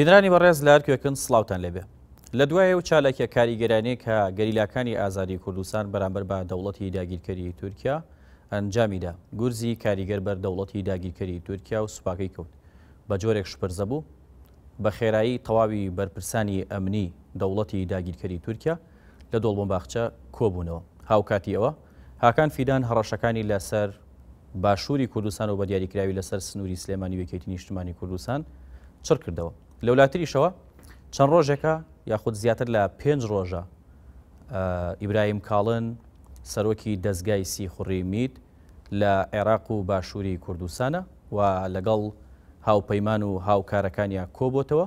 بینرانی بەڕێز لارکوێکن سلااوان لێبێ لە دوایە و چالکە کاریگەرانی کە گەریلاکانی ئازاری کوردستان بەرامبەر بە دەوڵەتی داگیرکاری تورکیا ئەنجامیدا گورزی کاریگەر بەر دەوڵەتی داگیرکاری تورکیا و سوپاکەی کەوت بە جۆرێک شپرزە بوو بە خێرایی تەواوی بەرپرسانی ئەمنی دەوڵەتی داگیرکاری تورکیا لە دۆڵبم باخچە کۆبوونەوە هاوکاتی ئەوە هاکان فیدان هەڕەشەکانی لەسەر باشووری کوردستان و بە دیاریکراوی لەسەر سنووری سلێمانی وەکێتی نیشتمانی کوردستان چڕ کردەوە لە وڵاتریشەوە چەند ڕۆژێکە یاخود زیاتر لە پێنج ڕۆژە ئیبراهیم کاڵن سەرۆکی دەستگای سی خوڕی میت لە عێراق و باشووری کوردستانە و لەگەڵ هاوپەیمان و هاوکارەکانیان کۆبتەوە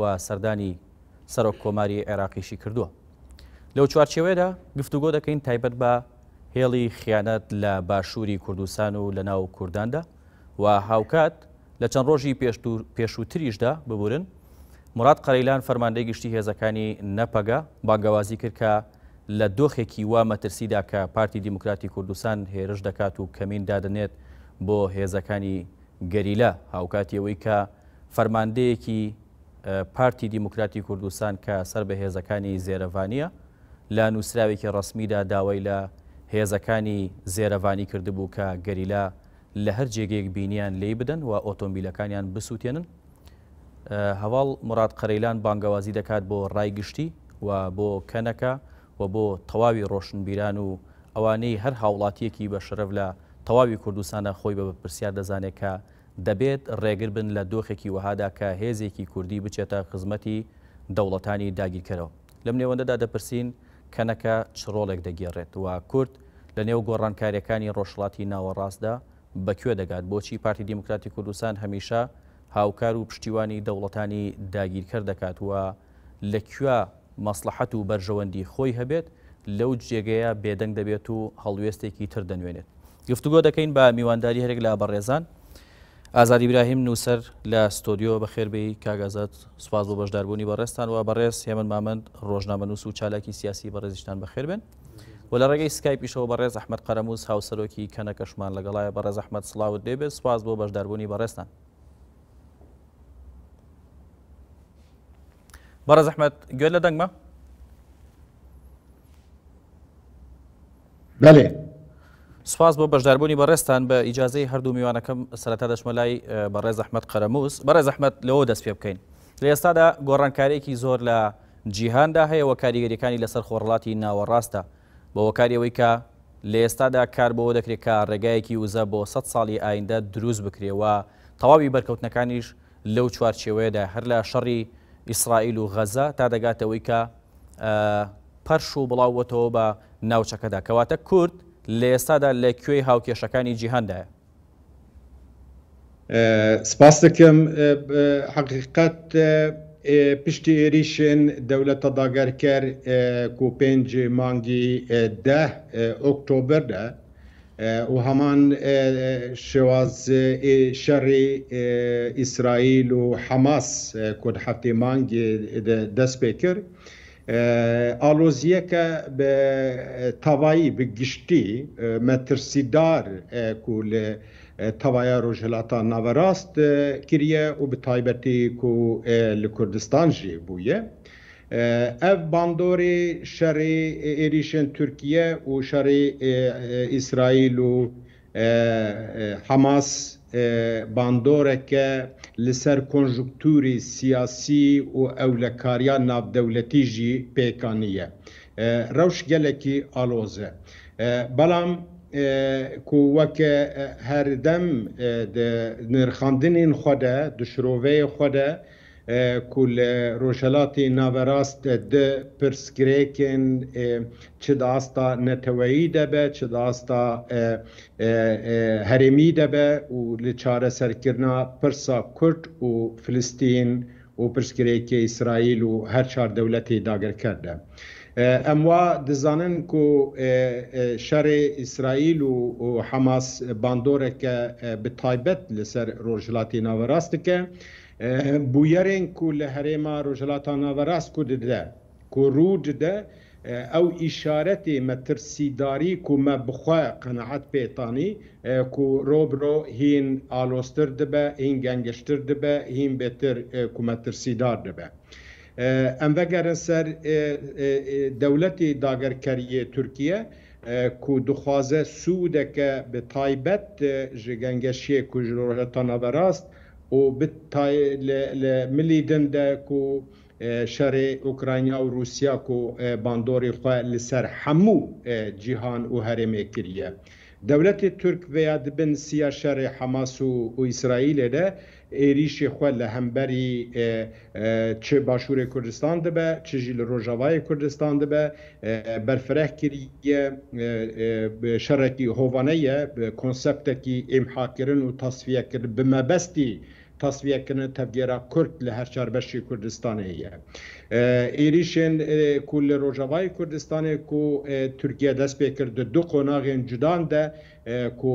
و سەردانی سەرۆک کۆماری عێراقیشی کردووە لەو چوارچێوێدا گفتوگۆ دەکەین تایبەت بە هێڵی خیانەت لە باشووری کوردستان و لە ناو کورداندا و هاوکات لە چەند ڕۆژی پێشووتریشدا ببورن مراد قەریلان فەرماندەی گشتی هێزەکانی نەپەگە باگەوازی کرد کە لە دۆخێکی وا مەترسیدا کە پارتی دیموکراتی کوردستان هێرش دەکات و کەمین دادنێت بۆ هێزەکانی گەریلا هاوکاتیەوەی کە فەرماندەیەکی پارتی دیموکراتی کوردستان کە سەر بە هێزەکانی زێرەوانیە لە نووسراوێکی ڕسمیدا داوای لە هێزەکانی زێرەوانی کردبوو کە گەریلا لە هەر جێگەیەک بینیان لێ بدەن و ئۆتۆمبیلەکانیان بسووتێنن هەواڵ مراد قەرەیلان بانگەوازی دەکات بۆ ڕایگشتی و بۆ کەنەکە و بۆ تەواوی ڕۆشنبیران و ئەوانەی هەر هاوڵاتیەکی بە شرف لە تەواوی کوردستانە خۆی بە پرسیار دەزانێت کە دەبێت ڕێگر بن لە دۆخێکی وهادا کە هێزێکی کوردی بچێتە خزمەتی دەوڵەتانی داگیرکەرەوە لەم نێوەندەدا دەپرسین کەنەکە چڕۆڵێک دەگێڕێت و کورد لە نێو گۆڕانکاریەکانی ڕۆژڵاتی ناوەڕاستدا بەکوێ دەگات بۆچی پارتی دیموکراتی کوردستان هەمیشە هاوکار و پشتیوانی دەوڵەتانی داگیرکە دەکات وە لەکوێ مەسلحەت و بەرژەوەندی خۆی هەبێت لەو جێگەیە بێدەنگ دەبێت و هەڵوێستێکی تر دەنوێنێت گفتوگۆ دەکەین بە میوانداری هەرێک لە بەڕێزان ئازادی براهیم نووسەر لە ستۆدیۆ بە خێربەی کاگازات سوپاز بۆ بەشداربوونی بەڕێستان و بەڕێز هێمن مامەند ڕۆژنامە نووس و چالاکی سیاسی بەڕێزیشتان بەخێربن و لە ڕێگەی سکایپیشەوە بەڕێز ئەحمد قەرەموز هاوسەرۆکی کەنەکەشمان لەگەڵایە بەڕێز ئەحمد سلااوت دەبێت سپاس بۆ بەشداربوونی بەڕێستان. بەڕێز ئەحمد گوێ لە دەنگمە؟ بەێ. سپاس بۆ بەشداربوونی بەڕێستان بە ئیجاازەی هەردوو میوانەکەم سەرەتا دەشمەلای بەڕێ زەحمت قەرەموز بەڕێ زەحمت لەوە دەست پێ بکەین لە ئێستادا گۆڕانکارێکی زۆر لە جیهاندا هەیە و کاریگەریەکانی لەسەر خۆڕڵاتی ناوەڕاستە بەوەکاریەوەی کە لە ئێستادا کار بەوە دەکرێت کە ڕێگایەکی وزە بۆ 100 ساڵی ئایندا دروست بکرێەوە تەواوی بەرکەوتنەکانیش لەو چوارچێوەیەدا هەر لە شەڕی ئیسرائیل و غەزە تا دەگاتەوەی کە پەرش و بڵاوەتەوە بە ناوچەکەدا کەواتە کورد لە ئێستادا لە کوێی هاوکێشەکانی جیهندایە سپاس دەکەم حقیقت پشتی ئێریشن دەولەتە داگەرکەر کو پێنج مانگی ده ئۆکتۆبەردە و هەمان شێواز شەڕی ئیسرائیل و حەماس کۆد هەفتەی مانگی دەست پێ کرد ئالۆزیەکە بە تاوایی بگشتی مەترسیدار کو لە توایا روژهلاتا ناوەڕاست کریە و بە تایبەتی کو لە کوردستان ژێ بووە. Ev bandorê şerê êrişên Türkiye û şerê İsraîl û Hemas bandoreke li ser konjukturî siyasî û ewlekariya navdewletî jî pêkaniye. Rewş gelekî aloze. Belam کو وەکە هەردەم نرخاندنین خودە دشرۆڤەیە خودە کو لە ڕۆژەلاتی ناوەڕاست پرسکرێکن چ داستا نەتەوەیی دەبە چ داستا هەرێمی دەبە و لە چارەسەرکردنا پرسا کورد و فلستین و پرسکرێکی ئیسرائیل و هەر چار دەولەتی داگەرکردە. ام وا دزانن کو شر اسرائیل او حماس باندوره ک به تایبت لسر روجلاتی ناوراست ک بویرن کو له هریما روجلاتا ناوراست کو دده کو رود ده او اشارتی ما ترسیداری کو ما بخوا قناعت پیتانی کو روب رو هین آلوستر دبه هین گنگشتر دبه هین بهتر کو ما ترسیدار دبه ئەم بەگەرە سەر دەوڵەتی داگەرکەریە تورکیە کو دخوازە سوودەکە بە تایبەت ji genggeşiyê ku ji roheta naberast û li milî din de ku e, şerê Ukrayna û Rusya ku e, bandorê xwe li ser hemû e, cîhan û herêmê kiriye. Devletê Türk veya dibin siya şerê Hemas û İsraîlê de ێریشی خۆ لە هەمبەری چ باشووری کوردستان دەبە چژی لە ڕۆژاوای کوردستان دەبە بەرفرەح کردە شەڕێکی هۆوانەیە کۆنسپتێکی ئێمحاکردن و تەسفیەکرد بمەبەستی. tasviyekinin tevgera Kurd li her çarbeşî Kurdistanê ye. Êrîşên ku li Rojavayê Kurdistanê ku Türkiye dest pê kir di du qonaxên cudan de ku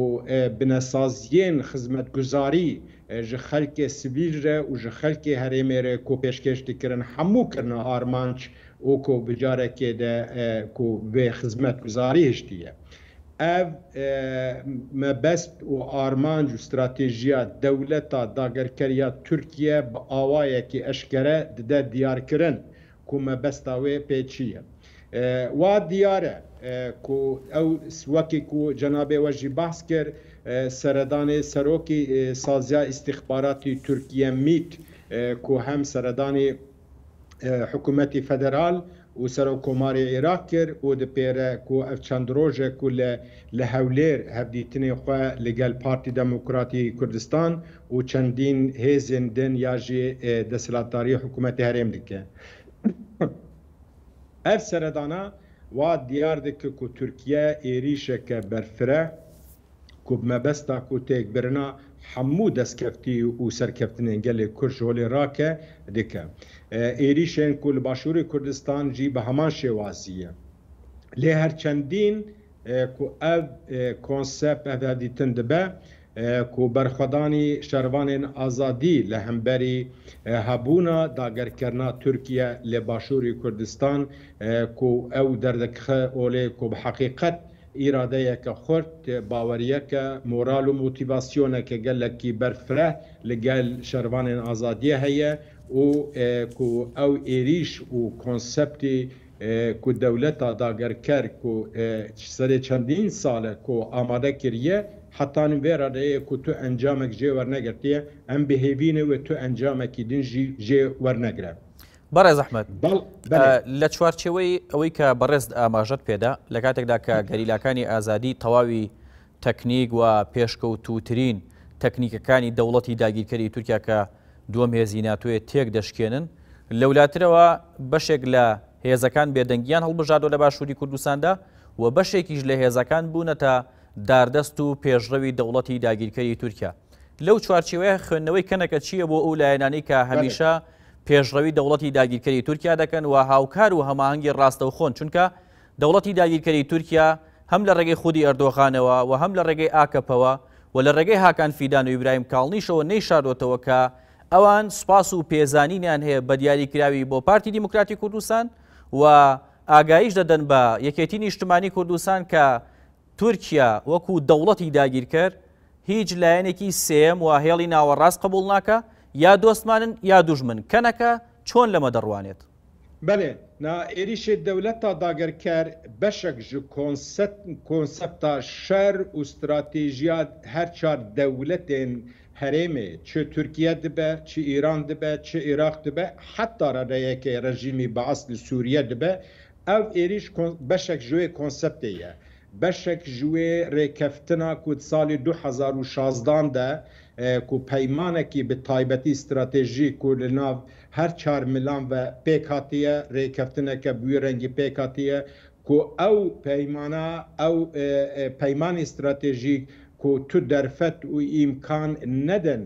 binesaziyên xizmetguzarî, E, ji xelkê sivîl re û ji xelkê herêmê re ku pêşkeştî kirin hemû kirna armanç û ku bi carekê de e, ku vê xizmet guzarî hiştiye. Ev e, me best û armanc û stratejiya dewleta dagerkeriya Türkiye bi awayekî eşkere dide diyarkirin ku me besta wê pêçiye. Wa diyare ku ew wekî ku cenabê we jî bahs kir, سەردانی سەرۆکی سازیا استیخباراتی تورکیە میت کو هەم سەردانی حکوومەتی فەدرال و سەرۆکۆماری عێراق کرد و دپێرە کو ئەف چەند ڕۆژە کو لە لە هەولێر هەبدیتنی خو لەگەل پارتی دموکراتی کوردستان و چەندین هێزن دن یاژی دەسلاتداری حکوومەتی هەرێم دیکە. Ev seredana wa diyar dike ku Tirkiye êrîşeke berfire ku mebesta ku têkbirina hemû destkeftî û serkeftinên gelê Kurd ji holê rake dike. E, Êrîşên ku li Başûrê Kurdistan jî bi heman şêwazî ye. Lê herçendîn e, ku ev e, konsept evdîtin dibe, کو برخدانی شروانên azadî li hemberî hebûna dagerkerna Türkiye lê Başûrê Kurdistan ku ew derdekixe olê ku bi heqîqet ئیرادەیەکە خورد باوەریەکە مۆرال و مۆتیڤاسیۆنەکە گەلکی بەرفرە لەگەل شەروانێن ئازادیە هەیە و کو ئەو ئێریش و کۆنسپتی کو دەولەتا داگەرکەر و سەرێ چەندین ساڵە کۆ ئامادە کردە حتان وێرەیە کو تو ئەنجامێک جێ وەرنەگرتیە ئەم بهێوینەوە تو ئەنجامێکی دنجی جێ وەرنەگرە. بەڕێز ئەحمد لە چوارچەوەی ئەوەی کە بەڕێز ئاماژەت پێدا لە کاتێکدا کە گەریلاکانی ئازادی تەواوی تەکنیک و پێشکەوتوترین تەکنیکەکانی دەوڵەتی داگیرکەری تورکیا کە دووەم هێزی ناتوێ تێک دەشکێنن لە وولاترەوە بەشێک لە هێزەکان بێدەنگیان هەڵبژادۆ لە باشووری کوردستاندا و بەشێکیش لە هێزەکان بوونەتە داردەست و پێشڕەوی دەوڵەتی داگیرکەری تورکیا لەو چوارچوەیە خوێندنەوەی کەنەکە چییە بۆ ئەو لایەنانی کە هەمیشە پێشڕەوی دەوڵەتی داگیرکەری تورکیا دەکەن و هاوکار و هەماهنگگی ڕاستە و خۆن چونکە دەوڵەتی داگیرکەری تورکیا هەم لە ڕێگەی خودی ئەردۆخانەوە و هەم لە ڕێگەی ئاکەپەوە و لە ڕێگەی هاکان فیددان و ئیبراهیم کاڵنیشەوە نەیشاردوتەوە کە ئەوان سوپاس و پێزانینیان هەیە بە دیاریکراوی بۆ پارتی دیموکراتی کوردستان و ئاگایش دەدەن بە یەکێتی نیشتمانی کوردستان کە تورکیا وەکو دەوڵەتی داگیرکرد هیچ لایەنێکی سێم و هێڵی ناوەڕاست قبول ناکە یا دۆستمانن یا دوژمن کەنەکە چۆن لەمە دەڕوانێت بەێ ئێریشێ دەولەتە داگەرکار بەشێک ji کۆنسەت کۆنسەپتا شەر و استراتیژیا هەر چار دەولەتێن herêmê çi Türkiye dibe çi İran dibe çi Iraq dibe heta reyekê rejimî baasli Sûriye dibe ev êriş beşek ji wê konseptê ye. Beşek ji wê rêkeftina ku salî 2016 de کو پیمانکی به تایبەتی استراتژی کو لەناو هەر چار میلان و پێکاتیە ڕێککەوتنەکە بوی ڕەنگی پێکاتیە کو ئەو پەیمانە ئەو پەیمانی استراتژیک کو تو دەرفەت و ئیمکان نەدەن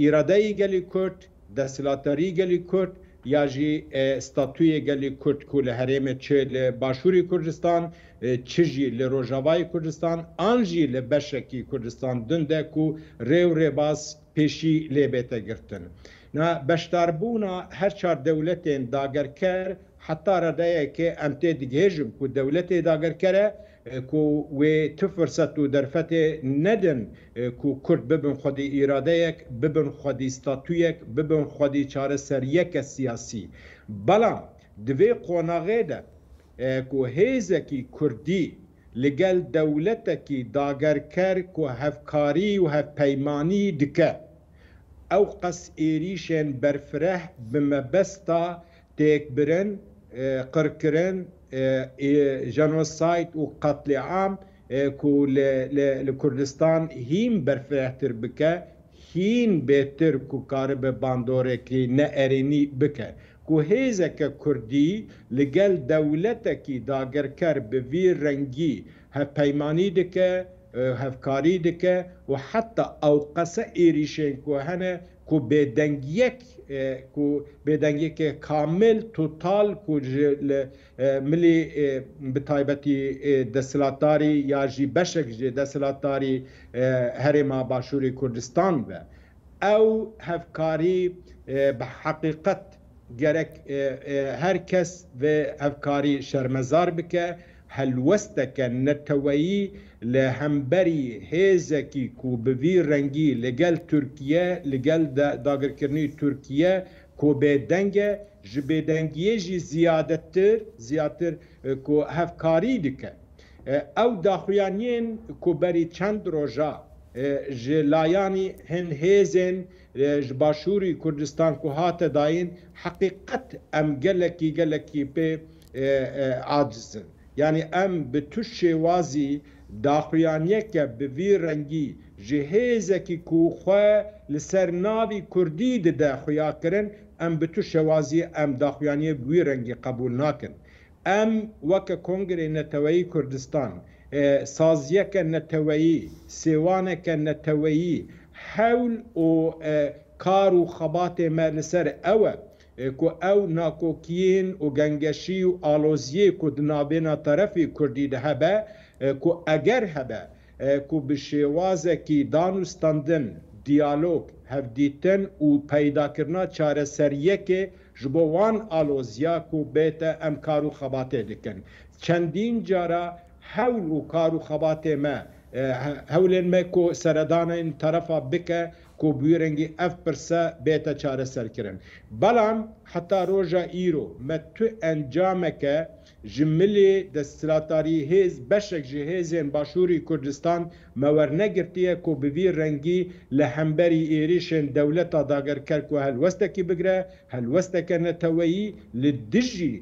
ئیرادایی گەلی کورد دەسلاتەری گەلی کورد یا جی ستاتوی گلی کرد کو له هریم چه له باشوری کردستان چه جی له روجاوای کردستان آن جی له بشکی کردستان دنده کو ریو ریباس پیشی لیبته گرتن نه بشتربونا هر چهار دولتین داگر کر حتی ردایه که امتی دیگه جم کو دولتی داگر کره کو و تو فرصت و درفت ندن کو کرد ببن خودی اراده یک ببن خودی ستاتو یک ببن خودی چاره سر یک سیاسی بلا دوی قوناغه ده کو هیزکی کردی لگل دولتکی داگر کر کو هفکاری و هفپیمانی دکه او قص ایریشن برفره بمبستا تیک برن قرکرن جەنۆسایت و قەتلیعام لە کوردستان هیم بەرفەتر بکە هین بێتتر کوکارە بە باندۆرێکی نەئەرێنی بکە. کو هێزەکە کوردی لەگەل دەولەتێکی داگەرکەر بڤی ڕەنگی هەپەیمانی دکە، هەفکاری دکە و حتا ئەو قەسە ئێریشێن کو هەنە کو بدنگ یک کو بدنگ یک کامل توتال کو ملی به تایبەتی دەسلاتداری یاژی بەشێک جێ دەسلاتداری هەرێما باشووری کوردستان بە ئەو هەفکاری بە حقیقت گەرەک هەرکەس بە هەفکاری شەرمەزار بکە هەلوەستەکە نەتەوەیی لە هەمبەری هێزەکی کوبوی ڕەنگی لەگەل تورکیە لەگەل داگرکردنی تورکیە کۆبێدەنگە ji bêdengiyê ziyadetir ziyatir ku hevkarî dike. Ew daxuyaniyên ku berî çend roja ji layanî hin hêzên ji başûrî Kurdistan ku hate dayên heqiqet em gelekî gelekî pê acizin. Yani em bi tu şêwazî daxuyaniyeke bi vî rengî ji hêzekî ku xwe li ser navî Kurdî dide xuya kirin em bi tu şewazî em daxuyaniye bi wî rengî qebûl nakin. Em weke Kongrê Neteweyî Kurdistan, saziyeke neteweyî, sêwaneke neteweyî, hewl û kar û xebatê me li ser ew e کو او ناکوکین و گنگشی و آلوزیه که دنابینا طرفی کردی ده هبه که اگر هبه که به شوازه که دانستاندن دیالوگ هفدیتن و پیدا کرنا چاره سریه که جبو وان آلوزیا کو بیت ام کارو خباته دکن چندین جارا حول و کارو خباته ما هولن ما کو سردان این طرفا بکه کو بویرنگی اف پرسا بیتا چاره سر کرن بلام حتا روژا ایرو ما تو انجامکه جملی دستلاتاری هیز بشک جه هیزین باشوری کردستان مور نگرتیه کو بوی رنگی لهمبری ایریشن دولتا داگر کرکو هلوستکی بگره هلوستکه نتویی لدجی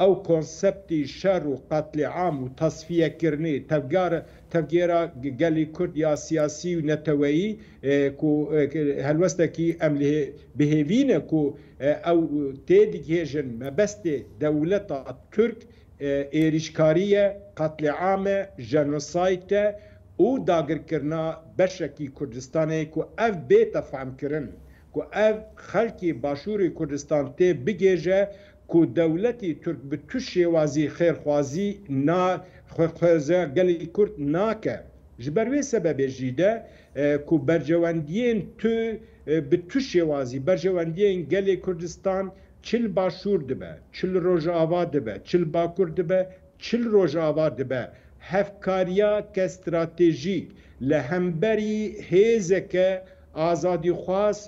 ئەو کۆنسپتی شەر و قەتلیعام و تەسفیەکردنی تەفگارە تەگێرە گەلی کورد یا سیاسی و نەتەوەیی هەلوەستێکی ئەملێ بهێوینە و ئەو تێدیگێژن مەبەستێ دەولەتە تورک êrişkariye qatleame jenosayte û dagirkirina beşekî Kurdistanê ku ev bê tefamkirin ku ev xelkî başûrê Kurdistan tê bigêje کو دەولەتی تورک بە تو شێوازی خێرخوازی ناخێزە گەلی کورد ناکە ji ber wê sebebê jî de e, ku bercewendiyên tu e, bi tu şêwazî bercewendiyên gelê Kurdistan çil başûr dibe, çil roja ava dibe, çil bakur dibe, çil roja ava dibe. Hevkariya ke stratejîk li hemberî hêzeke azadîxwaz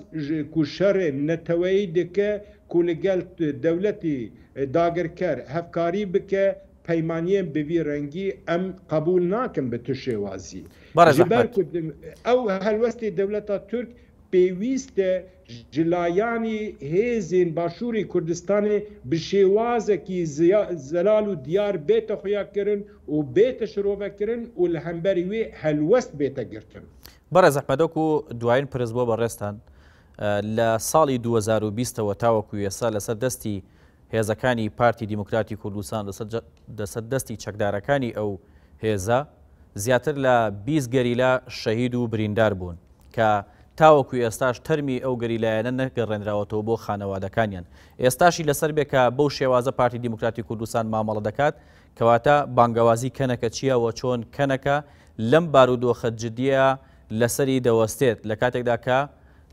ku şerê neteweyî dike کو لگل دولتی داگرکر هفکاری بکه پیمانیه به وی رنگی ام قبول ناکن به تو شوازی او هلوستی دولتا ترک پێویستە ژلایانی هێزین باشووری کوردستانی بشێوازێکی زەلال و دیار بێتە خۆیاکردن و بێتە شرۆڤەکردن و لە هەمبەری وێ هەلوەست بێتە گرتن. بەرە زەحمەدەک و دوایین پرز بۆ بەڕێستان لە ساڵی 2020ەوە تاوەکو ێسا لەسەر دەستی هێزەکانی پارتی دیموکراتی کوردستان دەسەر دەستی چەکدارەکانی ئەو هێزە زیاتر لە 20 گەریلا شەهید و بریندار بوون کە تاوەکو ئێستاش تەرمی ئەو گەریلایەنە نەگەڕێنراوەتەوە بۆ خانەوادەکانیان ئێستاشی لەسەر بێکە بەو شێوازە پارتی دیموکراتی کوردستان مامەڵە دەکات کەواتە بانگەوازی کەنەکە چییەوە چۆن کەنەکە لەم بارودۆخە جدیە لەسەری دەوەستێت لە کاتێکدا کە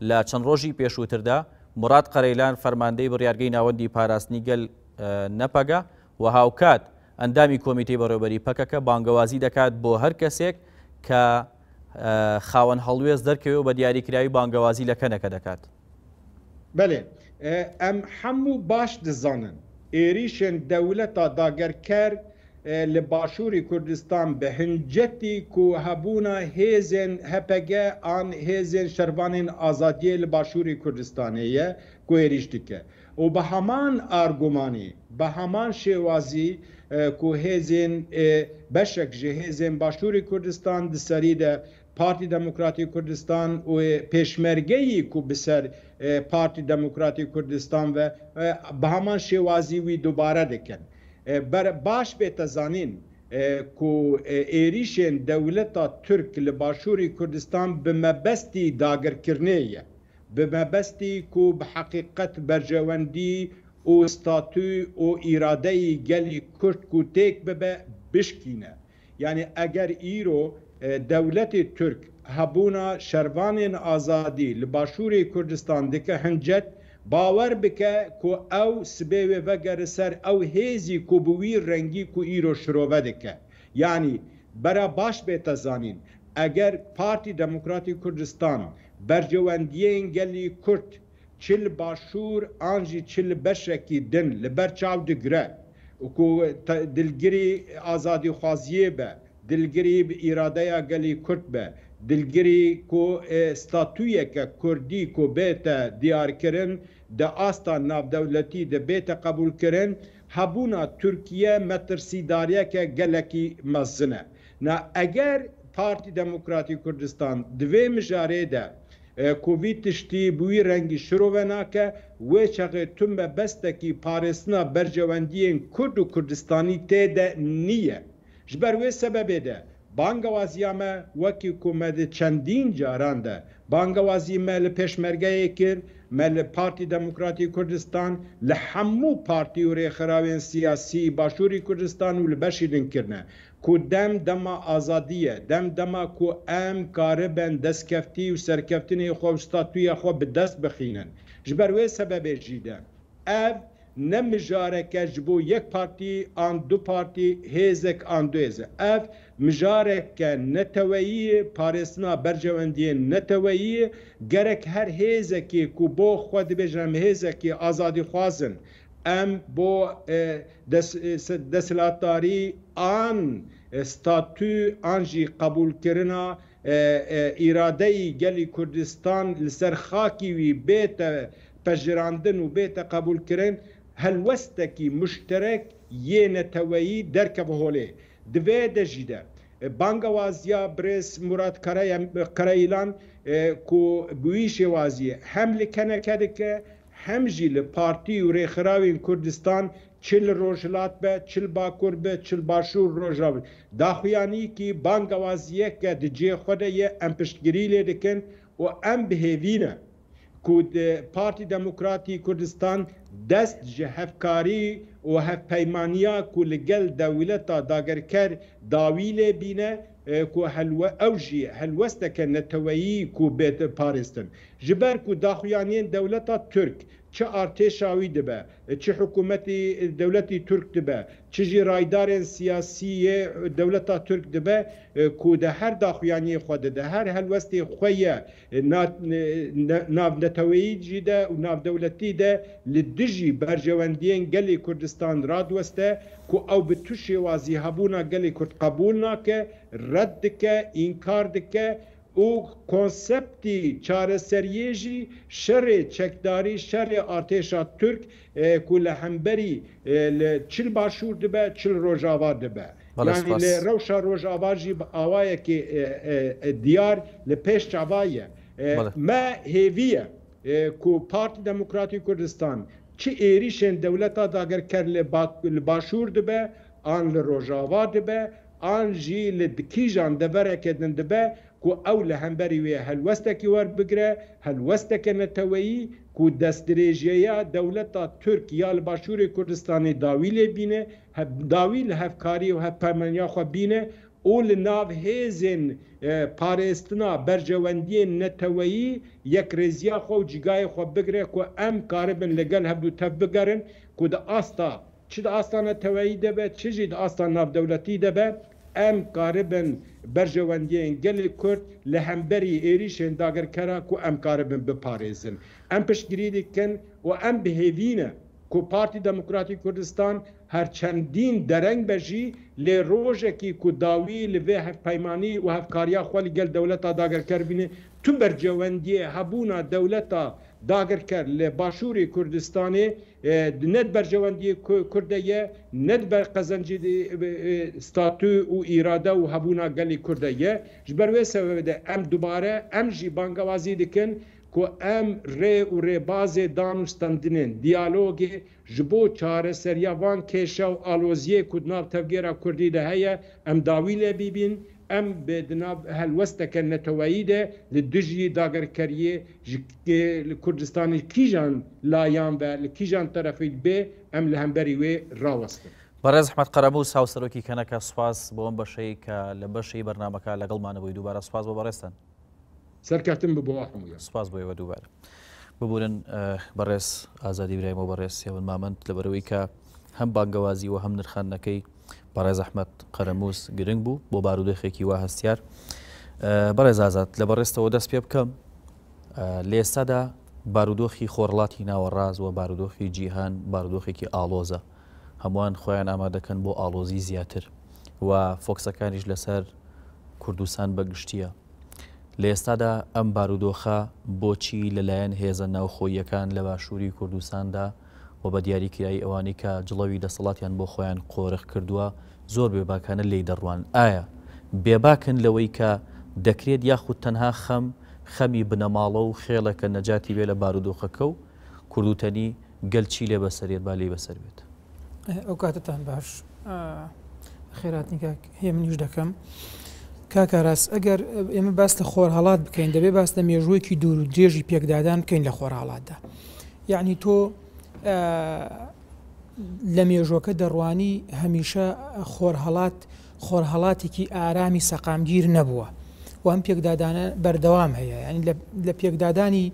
لە چەند ڕۆژی پێشووتردا مراد قەرەیلان فەرماندەی بڕیارگەی ناوەندی پاراستنی گەل نەپەگا و هاوکات ئەندامی کۆمیتی بەڕێبەری پەکەکە بانگەوازی دەکات بۆ هەر کەسێک کە خاوەن هەڵوێز دەرکەوێ و بە دیاریکراوی بانگەوازی لەکەنەکە دەکات. بەێ ئەم هەموو باش دزانن ئێریشن دەولەت تا داگەرکەر لباشوری کردستان به هنجتی کو هبونا هیزن هپگه آن هیزن شروان آزادی لباشوری کردستانیه کو ایریشتیکه و به همان آرگومانی به همان شوازی کو هیزن بشک جه هیزن باشوری کردستان دسری ده پارتی دموکراتی کردستان و پیشمرگی کو بسر پارتی دموکراتی کردستان و به همان شوازی وی دوباره دکن بر باش به تزانین کو ایریشن دولتا ترک لباشوری کردستان به مبستی داگر کرنه به مبستی کو به حقیقت برجواندی او ستاتوی او اراده گلی کرد کو تیک ببه بشکینه یعنی اگر ایرو دولت ترک هبونا شروان آزادی لباشوری کردستان دکه هنجت باوەر بکە کۆ ئەو سبێوێ بەگەرە سەر ئەو هێزی کوبووی ڕەنگی و ئیرۆ شرۆڤە دەکە ینی بەرە باش بێتە زانین ئەگەر پارتی دموکراتی کوردستان بەرجەوەندیەین گەلی کورت چل باشوور ئاژی چل بەشێکی دن لە بەر چاو دگرە دلگری ئازادی خوازیە بە دلگری ئیرادەیە گەلی کورت بە دلگری کو ستاتویەکە کوردی کو بێتە دیارکردن د ئاستان ناودەولەتی دەبێتە قبولکردن هەبوونا تورکیە مەترسیداریەکە گەلەکی مەزنە. نا ئەگەر پارتی دموکراتی کوردستان دوێ مژارێدا کوڤی تشتی بووی ڕەنگی شرۆڤە ناکە وێ چەغێ تومە بەستێکی پارێستنا بەرژەوەندیین کورد و کوردستانی تێدە نییە. ji ber wê sebebê de bangewaziya me wekî ku me di çendîn caran de bangewazî me li pêşmergeyê kir مل پارتی دموکراتی کوردستان لە هەموو پارتی و ڕێکخراوێن سیاسی باشووری کوردستان و لە بەشی لنکردە کو دەم دەما ئازادیە دەم دەما کو ئەم کارەبەن دەستکەفتی و سەرکەفتنی خۆشتا تویە خۆ بەدەست بخینن ji ber wê sebebê jî de ev ne mijareke ji bo yek partî an du partî hêzek an duêze ev mijareke neteweyî parêsina bercewendiyên neteweyî gerek her hêzekê ku bo xwe dibêjim hêzekê azadî xwazin em bo e, e, desilatarî an e, statû an jî qebûlkirina îradeyî gelî Kurdistan li ser xakî wî bête pejirandin û bête qebûlkirin هەلوەستێکی مشتەرەك یێنەتەوەیی دەرکەب هۆلێ دوێ دەژیدە. بانگەوازیا برێز مرات قەرەیلان کو بویی شێوازیە هەم لە کەنەکە دکە هەم jî li partî û rêxiravên Kurdistan çil rojhilat be çil bakur be çil başûr rojra bin. Daxuyanîkî bangawaziyeke di cê xwedeye em piştgirî lê dikin û em bihêvîne. کرد پارتی دموکراتی کردستان دست جه هفکاری و هفپیمانیا کو لگل دولتا داگرکر داویل بینه کو هلو اوجی هلوسته که نتویی کو بیت پارستن جبر کو داخویانین دولتا ترک چه ارتشاوی دبه چه حکومتی دولتی ترک دبه چه جی رایدارن سیاسی دولتا ترک دبه کو ده هر داخویانی خود ده هر هلوستی خویه ناو نتویی جی ده و ناو دولتی ده لدجی برجواندین گلی کردستان رادوسته کو او به توشی وازی هبونا گلی کرد قبول ناکه رد که انکار دکه او کنسپتی چاره سریجی شر چکداری شر ارتشا ترک کل همبری چل باشور دبه چل روجاوا دبه یعنی ل روشا روجاوا جی اوایه کی دیار ل پیش چوایه ما هیویه کو پارتی دموکراتیک کردستان چی ایریشن دولتا داگر کر ل باشور دبه آن ل روجاوا دبه آن جی ل دکیجان دبره کدن دبه کو ئەو لە هەمبەری وێ هەلوەستێکی وەربگرە هەلوەستەکە نەتەوەیی کو دەستدرێژەیە دەولەتە تورک یا لە باشووری کوردستانی داوی لێ بینە داوی لە هەفکاری و هەپەمەنیاخوا بینە و li nav hêzên parêstina bercewendiyên neteweyî yek rêziya xwe û cigayê xwe bigire ku em karibin li gel hebdû tev bigerin ku di asta çi di asta neteweyî debe çi jî di asta navdewletî debe ام قاربن برجواندیین گلی کرد لهمبری ایریشن داگر کرا کو ام قاربن بپارزن ام پشگیری دکن و ام بهوینه کو پارتی دموکراتیک کوردستان هر چندین درنگ بجی لی روژه کی کو داوی لی هف پیمانی و هفکاریا خوال گل دولتا داگر کربینه تو برجواندیه هبونا دولتا داگرکەر لە باشووری کوردستانی نەت بەرژەوەندی کوردەیە نەت بەر قەزەنجی ستاتو و ئیرادە و هەبوونا گەلی کوردەیە ji بەروێ سەوەدە ئەم دوبارە ئەم ژی بانگەوازی دکن کو ئەم ڕێ و ڕێبازێ دان و ستەندنن دیالۆگی ji bo چارەسەریاوان کێشە و ئالۆزیە کودناو تەفگێرا کوردی دە هەیە ئەم داوی لێ بیبین ئەم هەلوەستەکە نەتەوەییدە لە دژی داگەرکەریە لە کوردستانی کیژان لایان بە لە کیژان تەرەفیت بێ ئەم لە هەمبەری وێ ڕاوەستن. بەڕێز حمەد قەرەبوو ساوسەرۆکی کەنەکە سوپاس بۆم بەشەی کە لە بەشی بەرنمەکە لەگەڵمانەوەی دووبارە سوپاز بۆ بەڕێستان. سەرکەتم ببووە هەموو سوپاس بۆەوە دووبارە. ببورن بەڕێز ئازادی برایمەوە بەڕێز سێون مامەند لەبەرەوەی کە هەم بانگەوازی و هەم نرخانەکەی بەڕێ زەحمت قەرەمووس گرنگ بوو بۆ بارودەخێکی وا هەستیار بەڕێز ئازات لە بەڕێستەوە دەست پێ بکەم لە ئێستادا بارودۆخی خۆڕڵاتی ناوەڕاز و بارودۆخی جیهان بارودۆخێکی ئالۆزە هەمووان خۆیان ئامادەکەن بۆ ئالۆزی زیاتر و فۆکسەکانیش لەسەر کوردستان بەگشتیە لە ئێستادا ئەم بارودۆخە بۆچی لەلایەن هێزە ناوخۆیەکان لە باشووری کوردستاندا و بە دیاریکرایی ئەوانی کە جڵەوی دەسەڵاتیان بۆ خۆیان قۆرخ کردووە زۆر بێباکانە لی دەڕوان ئایا بێباکن لەوەی کە دەکرێت یاخود تەنها خەم خەمی بنەماڵە و خێڵەکە نەجاتی بێ لە بارودۆخەکە و کوردوتەنی گەلچی لێ بەسەرێت با لی بەسەر بێت ئەو کاتتان باش خێراتنیکە هێ منیش دەکەم. کاکاراس ئەگەر ئێمە باس لە خۆر هەڵات بکەین دەبێ باس لە مێژوەیەکی دوور و درێژی پێکدادان بکەین لە خۆرهڵاتدا یعنی تۆ لە مێژۆکە دەڕوانی هەمیشە خۆرهڵات خۆرهڵاتێکی ئارامی سەقامگیر نەبووە و ئەم پێکدادانە بەردەوام هەیە ینی لە پێکدادانی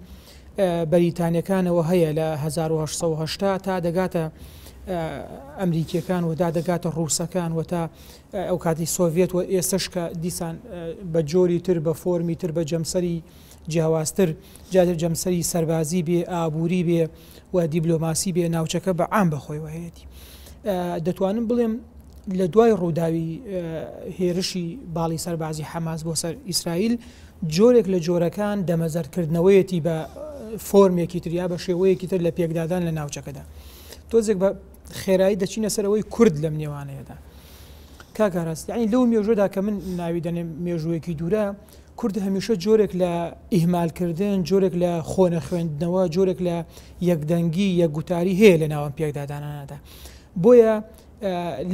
بەریتانەکانەوە هەیە لە 1970 تا دەگاتە ئەمریکیەکان ودا دەگاتە ڕووسەکان و تا ئەو کاتی سۆڤێت و ئێسشکە دیسان بە جۆری تر بە فۆرمی تر بە جەمسەری جیاوازتر جادر جەمسەری سەربازی بێ ئابووری بێ و دیبلۆماسی بێ ناوچەکە بە ئام بەخۆیەوە هەیەی دەتوانم بڵێم لە دوای ڕووداوی هێرشی باڵی سەربازی حەماس بۆ سەر ئیسرائیل جۆرێک لە جۆرەکان دەمەزەرکردنەوەیەتی بە فۆرمێکی تریا بە شێوەیەکی تر لە پێکدادان لە ناوچەکەدا تۆزێک بە خێرایی دەچینە سەرەوەی کورد لەم نێوانەیەدا کاکاراستی ئەنی لەو مێژۆدا کە من ناوی دەنێ مێژوەیەکی دوورە کورد هەمیشە جۆرێک لە ئیهمالکردن جۆرێک لە خۆنە خوێندنەوە جۆرێک لە یەکدەنگی یەکگوتاری هەیە لە ناوان پێکدادانانەدا بۆیە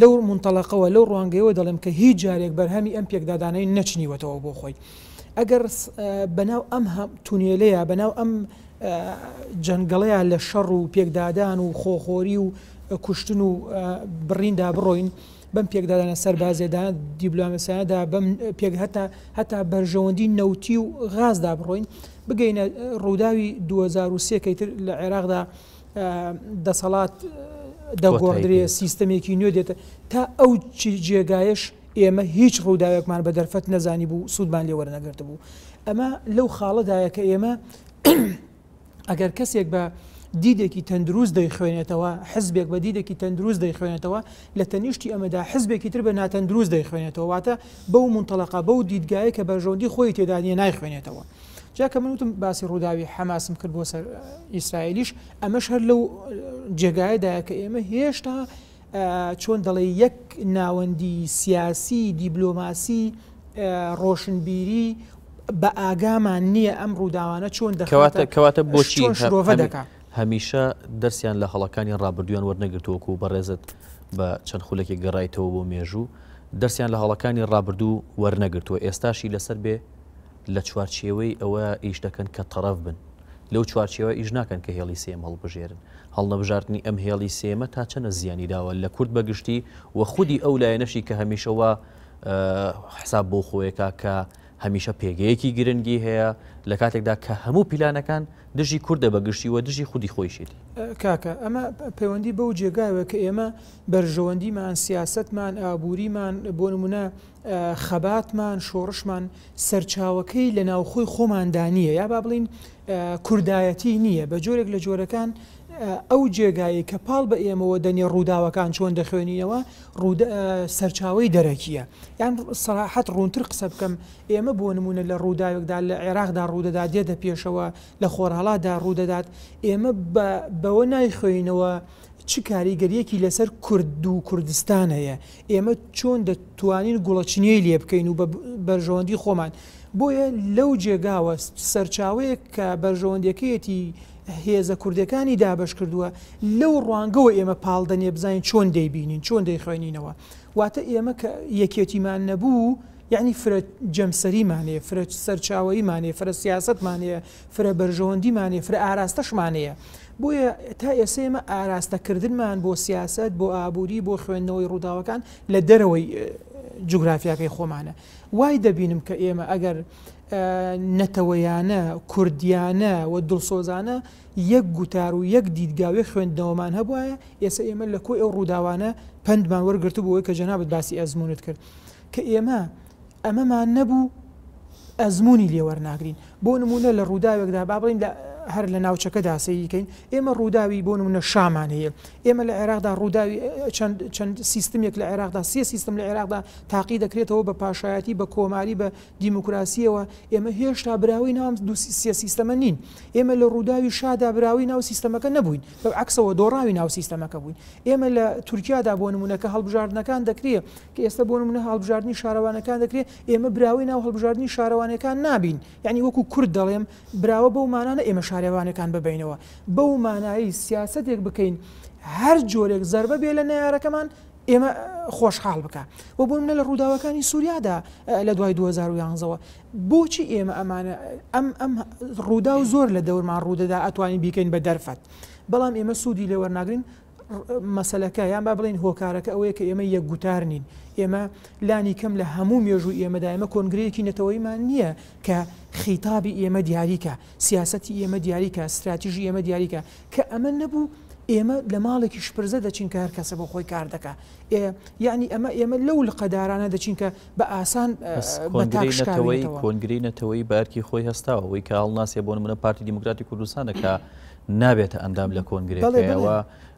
لەو منتەلقەوە لەو ڕوانگەیەوە دەڵێم کە هیچ جارێک بەرهەمی ئەم پێکدادانەی نەچنیوەتەوە بۆ خۆی ئەگەر بەناو ئەم تونێلەیە بەناو ئەم جەنگەڵەیە لە شەڕ و پێکدادان و خۆخۆری و کوشتن و بڕیندا بڕۆین بەم پێکدادانە سەربازێدان دیبلوامەسایدا بەم پێک هەتا هەتا بەرژەوەندی نەوتی و غازدا بڕۆین بگەینە ڕووداوی 2023 کەیتر لە عێراقدا دەسەڵات دەگۆڕدرێ سیستەمێکی نوێ دێتە تا ئەو جێگایش ئێمە هیچ ڕووداوێکمان بە دەرفەت نەزانی بوو سوودمان لێ وەرنەگرت بوو ئەمە لەو خاڵەدایە کە ئێمە ئەگەر کەسێک بە دیدێکی تەندروست دەیخوێنێتەوە حزبێک بە دیدێکی تەندروست دەیخوێنێتەوە لە تەنیشتی ئەمەدا حزبێکی تر بە ناتەندروست دەیخوێنێتەوە واتە بەو منتەلقا بەو دیدگایە کە بەژۆندی خۆی تێدانیە نایخوێنێتەوە. جاکە منوتم باسی ڕووداوی حەماسم کرد بۆ سەر ئیسرائیلیش ئەمەش هەر لەو جێگایەدایە کە ئێمە هێشتا چۆن دەڵێ یەک ناوەندی سیاسی دیبلۆماسی ڕۆشنبیری بە ئاگامان نییە ئەم ڕووداوانە چۆن دەکەواتە کەواتە بۆچی شرۆڤە دەکات. هەمیشە دەرسیان لە خەڵەکانی ڕابردویان وەرنەگرتووەکو و بەڕێزت بە چەند خولەکی گەڕایتەوە بۆ مێژوو دەرسیان لە هەڵەکانی ڕابردوو وەرنەگرتووە ئێستاشی لەسەر بێ لە چوارچێوەی ئەوە ئیش دەکەن کە تەرەف بن لەو چوارچێوە ئیش ناکەن کە هێڵی سێم هەڵبژێرن هەڵنەبژارتنی ئەم هێڵی سێمە تا چەنە زیانی داوە لە کورد بەگشتی و خودی ئەو لایەنەشی کە هەمیشەوە حساب بۆ خۆیەکە کە هەمیشە پێگەیەکی گرنگی هەیە لە کاتێکدا کە هەموو پیلانەکان دژی کووردە بەگشتیوە دژی خودی خۆیشێت کاکە ئەمە پەیوەندی بەو جێگایەوە کە ئێمە بەرژەوەندیمان سیاستمان ئابوووریمان بۆ نمونە خەباتمان شۆڕشمان سەرچاوەکەی لە ناوخۆی خۆماندانیە یا با بڵین کوردایەتی نییە بە جۆرێک لە جۆرەکان ئەو جێگایی کە پاڵ بە ئێمەوە دەنێ ڕووداوەکان چۆن دەخوێنینەوە سەرچاوی دەرەکیە یان سەراحەت ڕوونتر قسە بکەم ئێمە بۆ نمونە لە ڕووداوێکدا لە عێراقدا ڕوودەدا دێدە پێشەوە لە خۆرهڵادا ڕوودەدات ئێمە بەوە نایخۆینەوە چ کاریگەریەکی لەسەر کورد و کوردستان هەیە ئێمە چۆن دەتوانین گوڵەچنیەی لێ بکەین و بەرژەوەندی خۆمان بۆیە لەو جێگاوە سەرچاوەیە کە بەرژەوەندەکەیەتی هێزە کوردەکانی دابش کردووە لەو ڕوانگەوە ئێمە پاڵدەنێ بزانین چۆن دەیبینین چۆن دەیخوێنینەوە واتە ئێمە کە یەکێتیمان نەبوو یعنی فرە جەمسەریمانەیە فرە سەرچاوەیمانێ فرە سیاستمانەیە فرە بەرژەوەندیمانێ فرە ئاراستەشمانەیە بۆیە تا ئێسا ئێمە ئاراستەکردنمان بۆ سیاست بۆ ئابووری بۆ خوێندنەوەی ڕووداوەکان لە دەرەوەی جوگرافیاکەی خۆمانە وای دەبینم کە ئێمە ئەگەر نەتەوەیانە کوردیانە و دڵسۆزانە یەک گوتار و یەک دیدگاوی خوێندنەوەمان هەبواە ئێسا ئێمە لە کۆی ئەو ڕووداوانە پندمان وەرگرتو بۆەوەی کە جەنابەت باسی ئەزمونت کرد کە ئێمە ئەمەمان نەبوو ئەزمموی لێوەرناگرین بۆ نمونە لە ڕووداوێکدا با بڵین هەر لە ناوچەکە داسەیکەین ئێمە ڕووداوی بۆن منە شامان هەیە ئێمە لە عێراقدا ڕووداوی چەند سیستمێک لە عێراقدا سێ سیستم لە عێراقدا تاقی دەکرێتەوە بە پاشایەتی بە کۆماری بە دیموکراسیەوە ئێمە هێشتا براوی ناوم دو سێ سیستەمە نین ئێمە لە ڕووداوی شادا براوی ناو سیستمەکە نەبووین بە عکسەوە دۆڕاوی ناو سیستمەکە بووین ئێمە لە تورکیادا بۆ نمونونەکە هەڵبژاردنەکان دەکرێت کە ئێستا بۆ نمونە هەڵبژاردننی شارەوانەکان دەکرێت ئێمە براوی ناو هەڵبژاردننی شارەوانەکان نابین یعنی وەکو کورد دەڵێم براوە بەو مانانە ئێمە شار کارێوانەکان ببینەوە بەو مانایی سیاستێک بکەین هەر جۆرێک زربە بێ لە نارەکەمان ئێمە خۆشحال بکە و بۆ منە لە ڕووداوەکانی سووریادا لە دوای 2011ەوە بۆچی ئێمە ئەمانە ئەم ئەم ڕوودا و زۆر لە دەورمان ڕوودەدا ئەتوانین بیکەین بە دەرفەت بەڵام ئێمە سوودی لێوەرناگرین مەسلەکە یان با بڵین هۆکارەکە ئەوەیە کە ئێمە یەک گوتار نین ئێمە لانی کەم لە هەموو مێژوو ئێمەدا ئێمە کۆنگرەیەکی نەتەوەیمان نییە کە خیتابی ئێمە دیاریکە سیاستی ئێمە دیاریکە استراتیژی ئێمە دیاریکە کە ئەمە نەبوو ئێمە لە ماڵێکی شپرزە دەچین کار کەسە بۆ خۆی کار دەکە یعنی ئەمە ئێمە لەو لە قەدارانە دەچین کە بە ئاسان کۆنگرینەتەوەی کۆنگرینەتەوەی بارکی خۆی هەستاوە ئەوی کە هەڵناسیە بۆن منە پارتی دیموکراتی کوردستانەکە نابێتە ئەندام لە کۆنگرێتەوە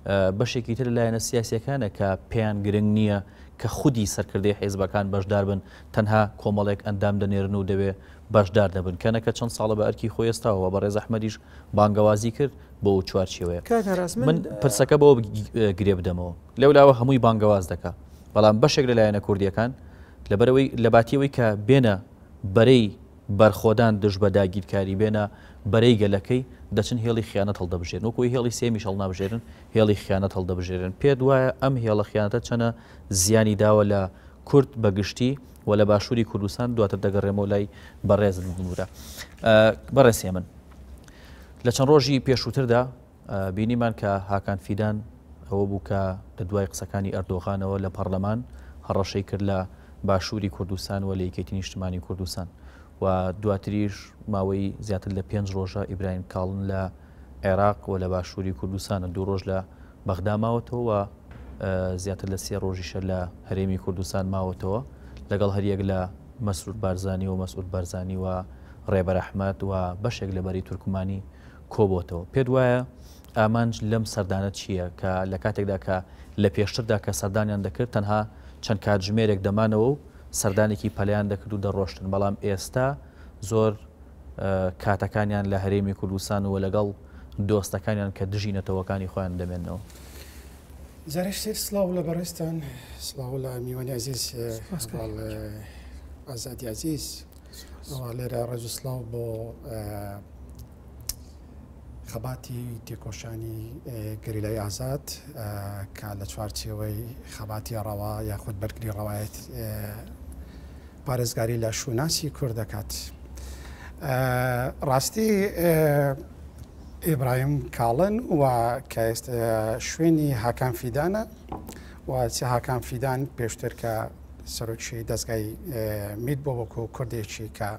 بەشێکی تر لایەنە سیاسەکانە کە پێیان گرنگ نییە کە خودی سەرکردی حێزبەکان بەشدار بن تەنها کۆمەڵێک ئەندام دەنێرن و دەوێ بەشدار دەبن کەنەکە چەند ساڵە بە ئەرکی خۆیێستاەوە بە ڕێزەحمەدیش بانگەوازی کرد بۆ چوارچێوەیە من پرسەکە بۆ گرێ بدەمەوە لەولاوە هەمووی بانگەواز دکا بەڵام بەشێک لەلایەنە کوردیەکان لەبەرەوەی لەباتیەوەی کە بێنە بەرەی بەرخۆدان دژ بە داگیرکاری بێنە بەرەی گەلەکەی دەچن هێڵی خیانەت هەڵدەبژێن وکوی هێڵی سێمیش هەڵ نابژێرن هێڵی خیانەت هەڵدەبژێرن پێ دوایە ئەم هێڵە خیانەتە چەنە زیانی داوە لە کورت بەگشتی و لە باشووری کوردستان دواتە دەگەڕێمە لای بەڕێزن بمورە بەڕێسێ من لە چەند ڕۆژی پێشووتردا بینیمان کە هاکان فیدان ئەوە بوو کە لە دوای قسەکانی ئەردۆغانەوە لە پەرلەمان هەڕەشەی کرد لە باشووری کوردستان و لە یکێتی نیشتمانی کوردستان و دواتریش ماوەی زیاتر لە پێنج ڕۆژە ئیبراهیم کاڵن لە عێراق و لە باشووری کوردستانە دوو ڕۆژ لە بەغداماوەتەوە و زیاتر لە سێ ڕۆژیشە لە هەرێمی کوردستان ماوەتەوە لەگەڵ هەریەک لە مەسرود بارزانانی و مەسعود بارزانانی و ڕێبەرەحمەت و بەشێک لە بەری تورکمانی کۆبتەوە پێت وایە ئامانج لەم سەردانە چییە کە لە کاتێکدا کە لە پێشتردا کە سەردانیان دەکرد تەنها چەند کاتژمێرێک دەمانەوە و سەردانێکی پەلیان دەکرد و دەڕۆشتن بەڵام ئێستا زۆر کاتەکانیان لە هەرێمی کوردستان و لەگەڵ دۆستەکانیان کە دژینەتەوەکانی خۆیان دەمێنەوە. زارش سێر سلااو لە بەڕێستان سلااو لە میوانی عزیز ئازادی عزیز لێرە ڕێزوسلااو بۆ خەباتی تێکۆشانی گریلای ئازاد کە لە چوارچەوەی خەباتی ڕەوا یاخود بەرگری ڕەوایەت پارێزگاری لە شوناسی کوور دەکات. ڕاستی ئیبراهیم کاڵن و کە شوێنی هاکان فیدانە و چه هاکان فیدان پێشتر کە سەرۆکی دەستگای میت بۆ وەکو کوردێکی کە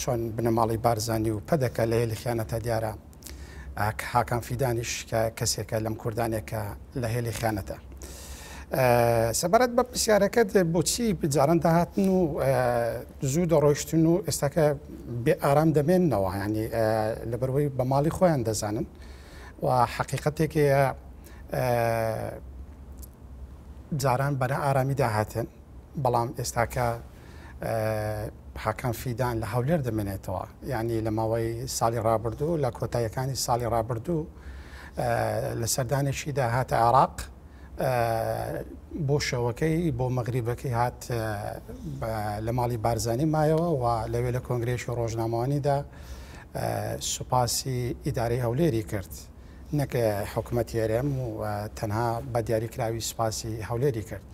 چۆن بنەماڵی بارزانانی و پەدەکە لە هێلخیانەتە دیارە هاکان فیدانیش کە کەسێکە لەم کوردانێکە لە هێلی خیانەتە. سەبارەت بە پرسیارەکەت بۆچی بجاران داهاتن و زوو دەڕۆیشتن و ئێستاکە بێ ئارام دەمێننەوە ینی لەبەرەوەی بە ماڵی خۆیان دەزانن و حقیقەتێکەیە جاران بەرە ئارامی داهاتن بەڵام ئێستاکە پاکان فیدان لە هەولێر دەمێنێتەوە ینی لە ماوەی ساڵی ڕابردوو لە کۆتاییەکانی ساڵی ڕابردوو لە سەردانێکی داهاتە عراق بۆ شەوەکەی بۆ مەغریبەکەی هات لە ماڵی بارزانانی مایەوە و لەوێ لە کۆنگرێشی ڕۆژنامەوانیدا سوپاسی ئیداری هەولێری کرد نەکە حکوومەت یێرم و تەنها بە دیاریکراوی سوپاسی هەولێری کرد.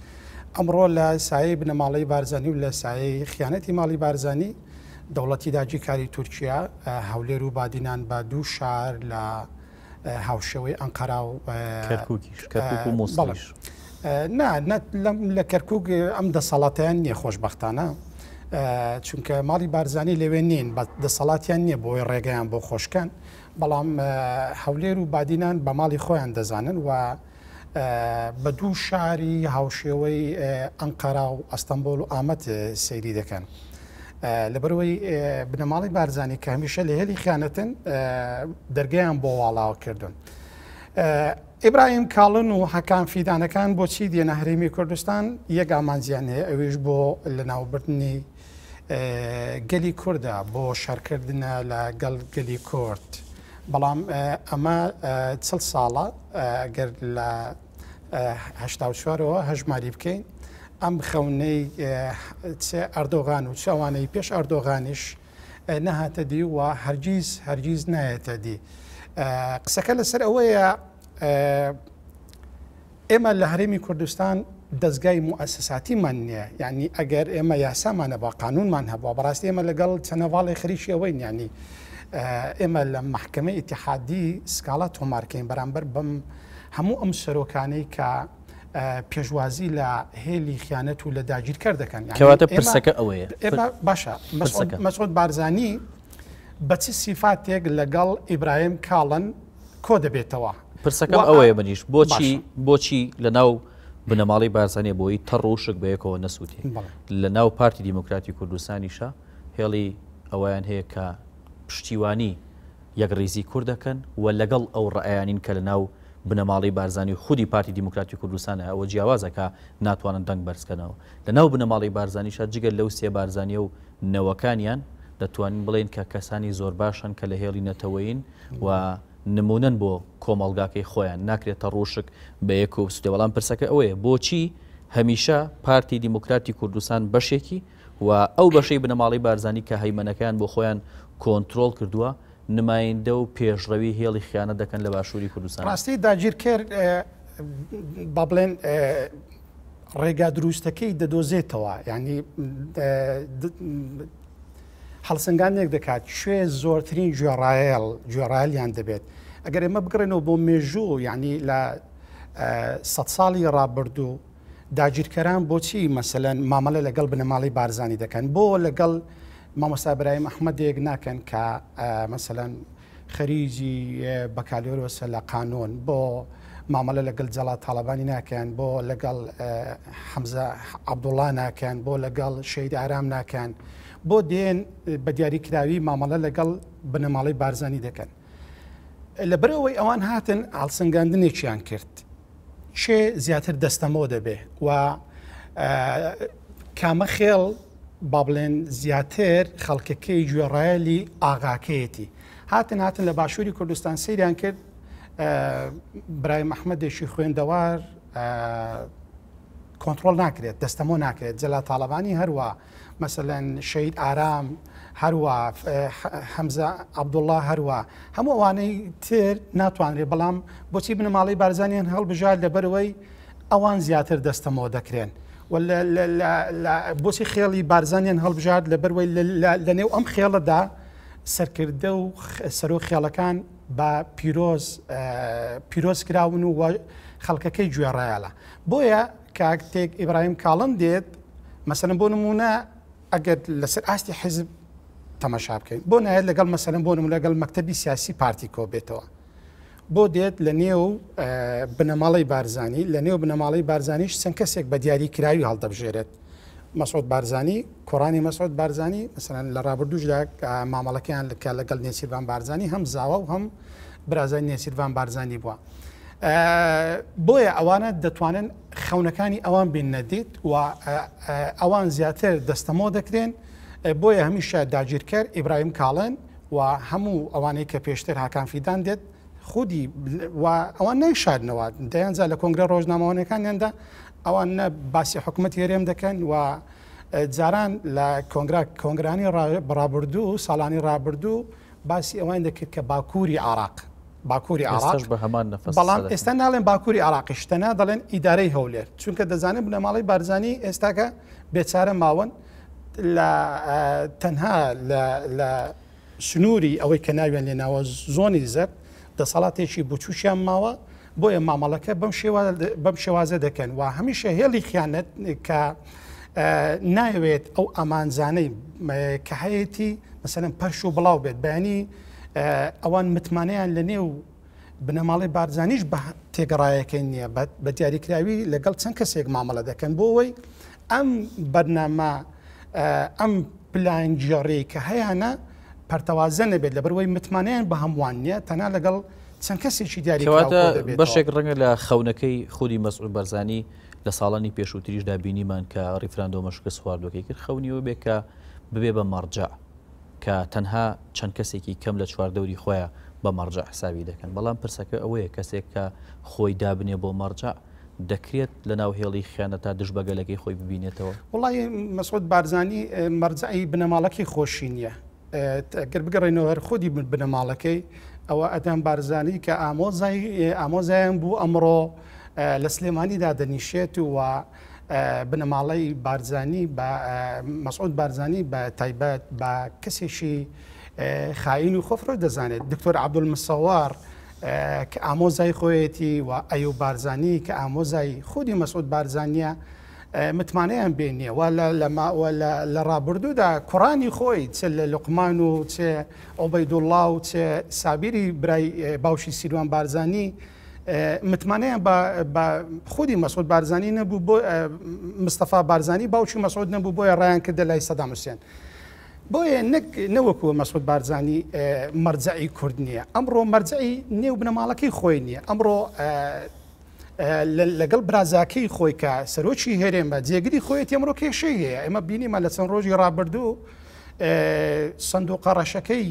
ئەمڕۆ لە سایه بنەماڵی بارزانانی و لە سایه خیانەتی ماڵی بارزانانی دەوڵەتی داجی کاری تورکیا هەولێر و بادینان بە دوو شار لە هاوشەوەی ئەنقەرا و مۆسڵش. لە کەرکک ئەم دەسەڵاتیان نیە خۆشببختانە چونکە ماڵی بارزانانی لەوێ نین دەسەڵاتیان نییە بۆی ڕێگەیان بۆ خۆشککن بەڵام هەولێر و بادینان بە ماڵی خۆیان دەزانن و بە دوو شاری هاوشێوەی ئەنقەرا و ئەستەمبول و ئامەت سەیری دەکەن. لەبەرەوەی بنەماڵی بارزانانی کە هەمیشە لە هێلی خیانەتن دەرگیان بۆ واڵاو کردن. ئیبراهیم کاڵن و حەکان فیدانەکان بۆچی دێنە هەرێمی کوردستان یەک ئامانزیان هەیە ئەویش بۆ لە ناوبردننی گەلی کووردا بۆ شەرکردە لە گەلگەلی کورد. بەڵام ئەمە چل ساڵە گەر لە هشتا چوارەوە هەژماری بکەین ئەم خەونەی ئەردۆغان و چاوانەی پێش ئەردۆغانیش نەهاتە دی وە هەرگیز هەرگیز نایەتە دی. قسەکە لەسەر ئەوەیە ئێمە لە هەرێمی کوردستان دەستگای موسساتیمان نییە یعنی ئەگەر ئێمە یاسامانە با قانونمان هەبووە بەڕاستی ئێمە لەگەڵ چەنەواڵی خریشی ئەوەی ینی ئێمە لە محکمە ئتیحادی سکاڵات تۆمارکەین بەرامبەر بم هەموو ئەم سەرۆکانەی کە پێشوازی لە هێلی خیانەت و لە داگیرکەر دەکەن کەواتە پرسەکە ئەوەیە باشە مەسۆت بارزانانی بەچی سیفاتێک لەگەڵ ئیبراهیم کاڵن کۆ دەبێتەوە پرسەکە ئەوەیە منیش بۆچی بۆچی لە ناو بنەماڵی بارزانانی بۆی تەڕۆشک بەیەکەوە نەسووتی لە ناو پارتی دیموکراتی کوردستانیشە هێڵی ئەویان هەیە کە پشتیوانی یەک ڕیزی کوردەکەن و لەگەڵ ئەو ڕایانین کە لە ناو بنەماڵی بارزانانی خودی پارتی دیموکراتی کوردستانە ئەوە جیاوازەکە ناتوانن دەنگ بەرزکەنەوە لەناو بنەماڵی بارزانانیشە جگەل لەو سێ بارزانانی و نەوەکانیان دەتوانین بڵێن کە کەسانی زۆر باشن کە لە هێڵی نەتەوەین و نمونەن بۆ کۆمەلگاکەی خۆیان ناکرێتە ڕۆشک بە یەک و سوودێ وەڵام پرسەکە ئەوەیە بۆچی هەمیشە پارتی دیموکراتی کوردستان بەشێکی و ئەو بەشەی بنەماڵی بارزانانی کە هەیمەنەکەیان بۆ خۆیان کۆنتترۆل کردووە نمایندە و پێشڕەوی هێڵی خیانە دەکەن لە باشووری کوردستان ڕاستی داگیر کرد با بڵێن ڕێگا دروستەکەی دەدۆزێتەوە ینی هەڵسەنگانێک دەکات شوێ زۆرترین گوێڕایل گوێڕایلیان دەبێت ئەگەر ئێمە بگرنەوە بۆ مێژوو ینی لە سە ساڵی ڕابردوو داگیرکەران بۆچی مەسەن مامەلە لەگەڵ بنەماڵی بارزانانی دەکەن بۆ لەگەڵ مامۆستا برایم ئەحمەدێک ناکەن کە مەمثلەن خەریجی بەکالۆرۆسە لە قانون بۆ مامەلە لەگەڵ جەڵات تاالبانی ناکەن بۆ لەگەڵ حەمزە عبدوڵا ناکەن بۆ لەگەڵ شەید ئارام ناکەن بۆ دێن بە دیاریکراوی مامەلە لەگەڵ بنەماڵی بارزانانی دەکەن. لەبرەوەی ئەوان هاتن ئالسەنگاندنێکیان کرد. چێ زیاتر دەستەمەوە دەبێ و کامە خێڵ با بڵێن زیاتر خەڵکەکەی گوێڕایلی ئاغاکەیەتی هاتن هاتن لە باشووری کوردستان سریان کرد برای مححممەدێکی خوێندەوار کۆنتترۆل ناکرێت دەستەمۆ ناکرێت جەلا تاالبانی هەروە مثلەن شید ئارام هەروە حەمزە عبدوڵله هەروە هەموو ئەوانەی تر ناتوانرێت بەڵام بۆچی بنەماڵی بارزانیان هەڵبژار لەبەرەوەی ئەوان زیاتر دەستەمەوە دەکرێن بۆسی خێڵی بارزانیان هەڵبژات لەبەروەی لە نێو ئەم خێڵەدا سەرکردە و سەرۆ خێڵەکان بە پیرۆز پیرۆز کراون و خەڵکەکەی گوێڕایالە بۆیە کاکتێک ئیبراهیم کاڵم دێت مەسەرم بۆ نمونە ئەگەر لەسەر ئاستی حزب تەمەشا بکەین بۆ نایەت لەگەڵ مەسەرم بۆ نمو لەگەڵ مەکتتەبی سیاسی پارتی کۆبێتەوە بۆ دێت لە نێو بنەماڵی بارزانانی لە نێو بنەماڵی بارزانانیش چەند کەسێک بە دیاریکراوی هەڵدەبژێرێت مەسعود بارزانانی کۆرانی مەسعود بارزانانی مثلەن لە ڕابردوشدا مامەڵەکەیان لەکە لەگەڵ نێسیروان بارزانانی هەم زاوا و هەم برازای نێسیروان بارزانانی بووە. بۆیە ئەوانە دەتوانن خەونەکانی ئەوان بین نەدیت و ئەوان زیاتر دەستەمۆ دەکرێن بۆیە هەمیشە داگیرکەر ئیبراهیم کاڵن و هەموو ئەوانەی کە پێشتر هاکانفیدان دێت خودی ئەوان نەیشادنەوە دەیانجا لە کۆنگرە ڕۆژنامەوانەکانیاندا ئەوان نە باسی حکوومەت هێرێم دەکەن و جاران لە کۆنگرا کۆنگرانی ڕابردوو ساڵانی ڕابردوو باسی ئەوان دەکرد کە باکووری عراق باکووری ئاراش بە هەمان نەفس بەڵام ئێستا ناڵێن باکووری عراقی شتەنا دەڵێن ئیدارەی هەولێر چونکە دەزانێت بنەماڵی بارزانانی ئێستاکە بێچارە ماوەن لە تەنها لە سنووری ئەوەی کە ناوێن لێناوە زۆنی زەر دەسەڵاتێکی بچوشیان ماوە بۆیە مامەڵەکە بەم شێوازە دەکەن و هەمیشە هێڵی خیانەت کە نایوێت ئەو ئەمانزانەی کە هەیەی مثلەن پەرش و بڵاو بێت بەینی ئەوان متمانەیان لە نێو بنەماڵی بارزانانیش بە تێگەڕایەکەی نییە بە دیاریکراوی لەگەڵ چەند کەسێک مامەڵە دەکەن بۆ ئەوەی ئەم بەرنامە ئەم پلانجیێڕی کە هەیەە پەرتەوازە نەبێت لە بەرەوەی متمانیان بە هەمووان نیە تەنا لەگەڵ چەند کەسێکی دیاریواتە بەشێک ڕەنگە لە خەونەکەی خودی مەسئول بەرزانی لە ساڵانی پێشووتریشدا بینیمان کە ڕیفراندۆ مەشکە سواردەکەی کرد خەونیەوە بێ کە ببێ بە مەرجە کە تەنها چەند کەسێکی کەم لە چواردەوری خۆیان بە مەرجە حساوی دەکەن بەڵام پرسەکە ئەوەیە کەسێک کە خۆی دابنێ بۆ مەرجە دەکرێت لە ناوهێڵی خیانە تا دژبەگەلەکەی خۆی ببینێتەوە وڵی مەسود بارزانانی مەرجایی بنەماڵەکەی خۆشی نییە گەر بگەڕێنەوە هەر خودی بنەماڵەکەی ئەوە ئەدەم بارزانانی کە ئامۆزای ئامۆزایان بوو ئەمڕۆ لە سلێمانیدا دەنیشێت وە بنەماڵی بارزانانی بە مەسعود بارزانانی بە تایبەت بە کەسێکی خاین و خۆفرۆ دەزانێت دکتۆر عبدولمسەوار کە ئامۆزای خۆیەتی و ئەیو بارزانانی کە ئامۆزای خودی مەسعود بارزانانیە متمانەیان بینیەوە لە ڕابردوودا کوڕانی خۆی چ لە لوقمان و چێ ئۆبەیدوڵا و چێ سابیری برای باوشی سیروان بارزانانی متمانەیان خودی مەسود بارزانانی نەبوو بۆ مستەفا بارزانانی باوکی مەسود نەبوو بۆیە ڕایان کرد لای سەدا مسیێن. بۆیە نەک نەوەکووە مەسود بارزانانی مەرجعی کورد نییە ئەمڕۆ مەرجعی نێو بنەماڵەکەی خۆی نییە ئەمڕۆ لەگەڵ برازاکەی خۆی کە سەرۆکی هەرێن بە جێگری خۆیت ئەمڕۆ کێشەی هەیە ئەمە بینیمە لە چەند ڕۆژی ڕابردوو سندوقە ڕەشەکەی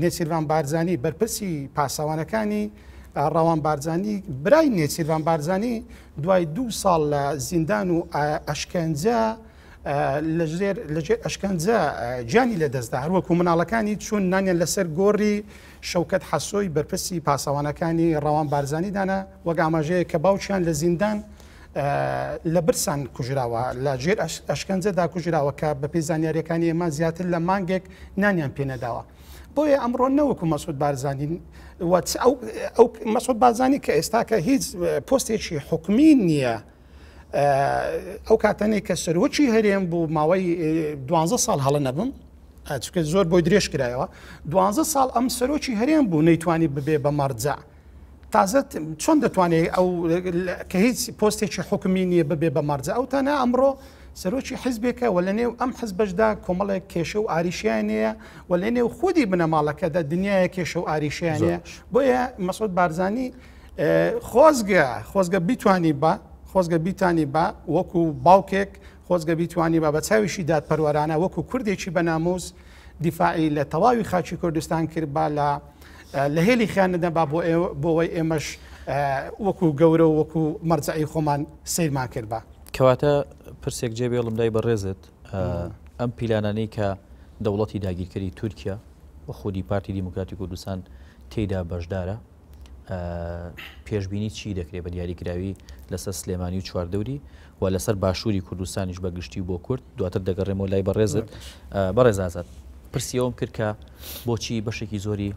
نێچیروان بارزانانی بەرپرسی پاسەوانەکانی ڕاوان بارزانانی برای نێچیروان بارزانانی دوای دو ساڵ لە زیندان و ئەشکەنجە لەژێر ئەشکەنجە جانی لە دەستدا هەروەکو مناڵەکانی چون نانیان لەسەر گۆڕی شەوکەت حەسۆی بەرپرسی پاسەوانەکانی ڕەوان بارزانانی دانا وەک ئاماژەیە کە باوچیان لە زیندان لە برسان کوژراوە لە ژێر ئەشکەنجەدا کوژراوە کە بە پێی زانیاریەکانی ئێمە زیاتر لە مانگێک نانیان پێنەداوە. بۆیە ئەمڕۆ نەوەکو مەسود بارزانین مەسود بازانی کە ئێستا کە هیچ پۆستێکی حکمی نییە. ئەو کاتەنێک کە سەرۆکی هەرێم بوو ماوەی 12 سال هەڵە نەبم چکە زۆر بۆی درێژ کرایەوە دوانزە ساڵ ئەم سەرۆکی هەرێن بوو نەیتوانی ببێ بە مەرجە تازت چۆن دەتوانێت ئەو کە هیچ پۆستێکی حکومی نییە ببێ بە مەرجە ئەو تەنە ئەمڕۆ سەرۆکی حزبێکە و لە نێو ئەم حزبەشدا کۆمەڵێک کێشە و ئاریشیانەیە و لە نێو خودی بنەماڵەکەدا دنیاە کێشە و ئاریشیانەیە بۆیە مەسود بارزانانی خۆزگە خۆزگە بیتانی بە خۆزگە بیتانی بە وەکو باوکێک خۆزگە بیتوانی بە بەچاویشی دادپەروەرانە وەکو کوردێکی بەنامۆز دیفاعی لە تەواوی خاچی کوردستان کرد با لە لە هێلی خیانەدا با بۆ بۆەوەی ئێمەش وەکو گەورە و وەکو مەرجعی خۆمان سیرمان کرد بە کەواتە پرسێک جێبێڵم دای بەڕێزت ئەم پیلانانەی کە دەوڵەتی داگیرکاری تورکیا بە خودی پارتی دیموکراتی کوردستان تێدا بەشدارە پێشببینی چی دەکرێت بە دیاریکراوی لەسەر سلێمانی و چواردەوری و لەسەر باشووری کوردستانیش بەگشتی بۆ کورد دواتر دەگەڕێمەوە لای بەڕێزت بەڕێزازات پرسیەوەم کرد کە بۆچی بەشێکی زۆری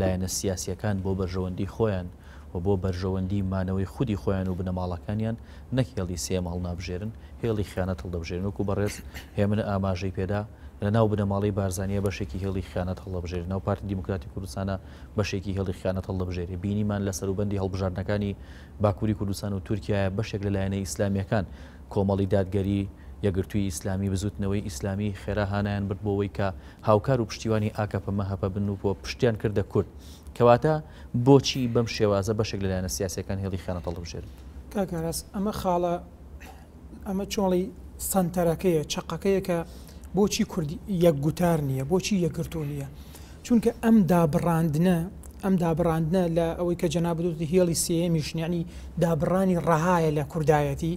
لایەنە سیاسیەکان بۆ بەرژەوەندی خۆیان و بۆ بەرژەوەندی مانەوەی خودی خۆیان و بنەماڵەکانیان نەک هێڵی سێماڵ نابژێرن هێڵی خیانەت هەڵدەبژێرن وکو بەڕێز هێمن ئاماژەی پێدا لە ناو بنەماڵی بارزانیە بەشێکی هێڵی خیانەت هەڵەبژێر ناو پارتی دیموکراتی کوردستانە بەشێکی هێڵی خیانەت هەڵەبژێری بینیمان لە سەروبندی هەڵبژاردنەکانی باکووری کوردستان و تورکایە بەشێک لەلایەنە ئیسلامیەکان کۆمەڵی دادگەری یەگرتووی ئیسلامی بزوتنەوەی ئیسلامی خێراهانیان برد بۆەوەی کە هاوکار و پشتیوانی ئاکەپەمە هەپە بن و بۆ پشتیان کردە کورد کەواتە بۆچی بەم شێوازە بەشێک لەلایەنە سیاسەکان هێڵی خیانەت هەڵەبژێر کاکەڕاست ئەمە خاڵە ئەمە چۆڵی سنتەرەکەیە چقەکەیە کە بۆچی کوردی یەک گوتار نییە بۆچی یەکرتۆ نییە چونکە ئەم دابڕاندنە ئەم دابڕاندنە لە ئەوەی کە جەنابدوتی هێڵی سێمیشنیانی دابڕانی ڕەهایە لە کوردایەتی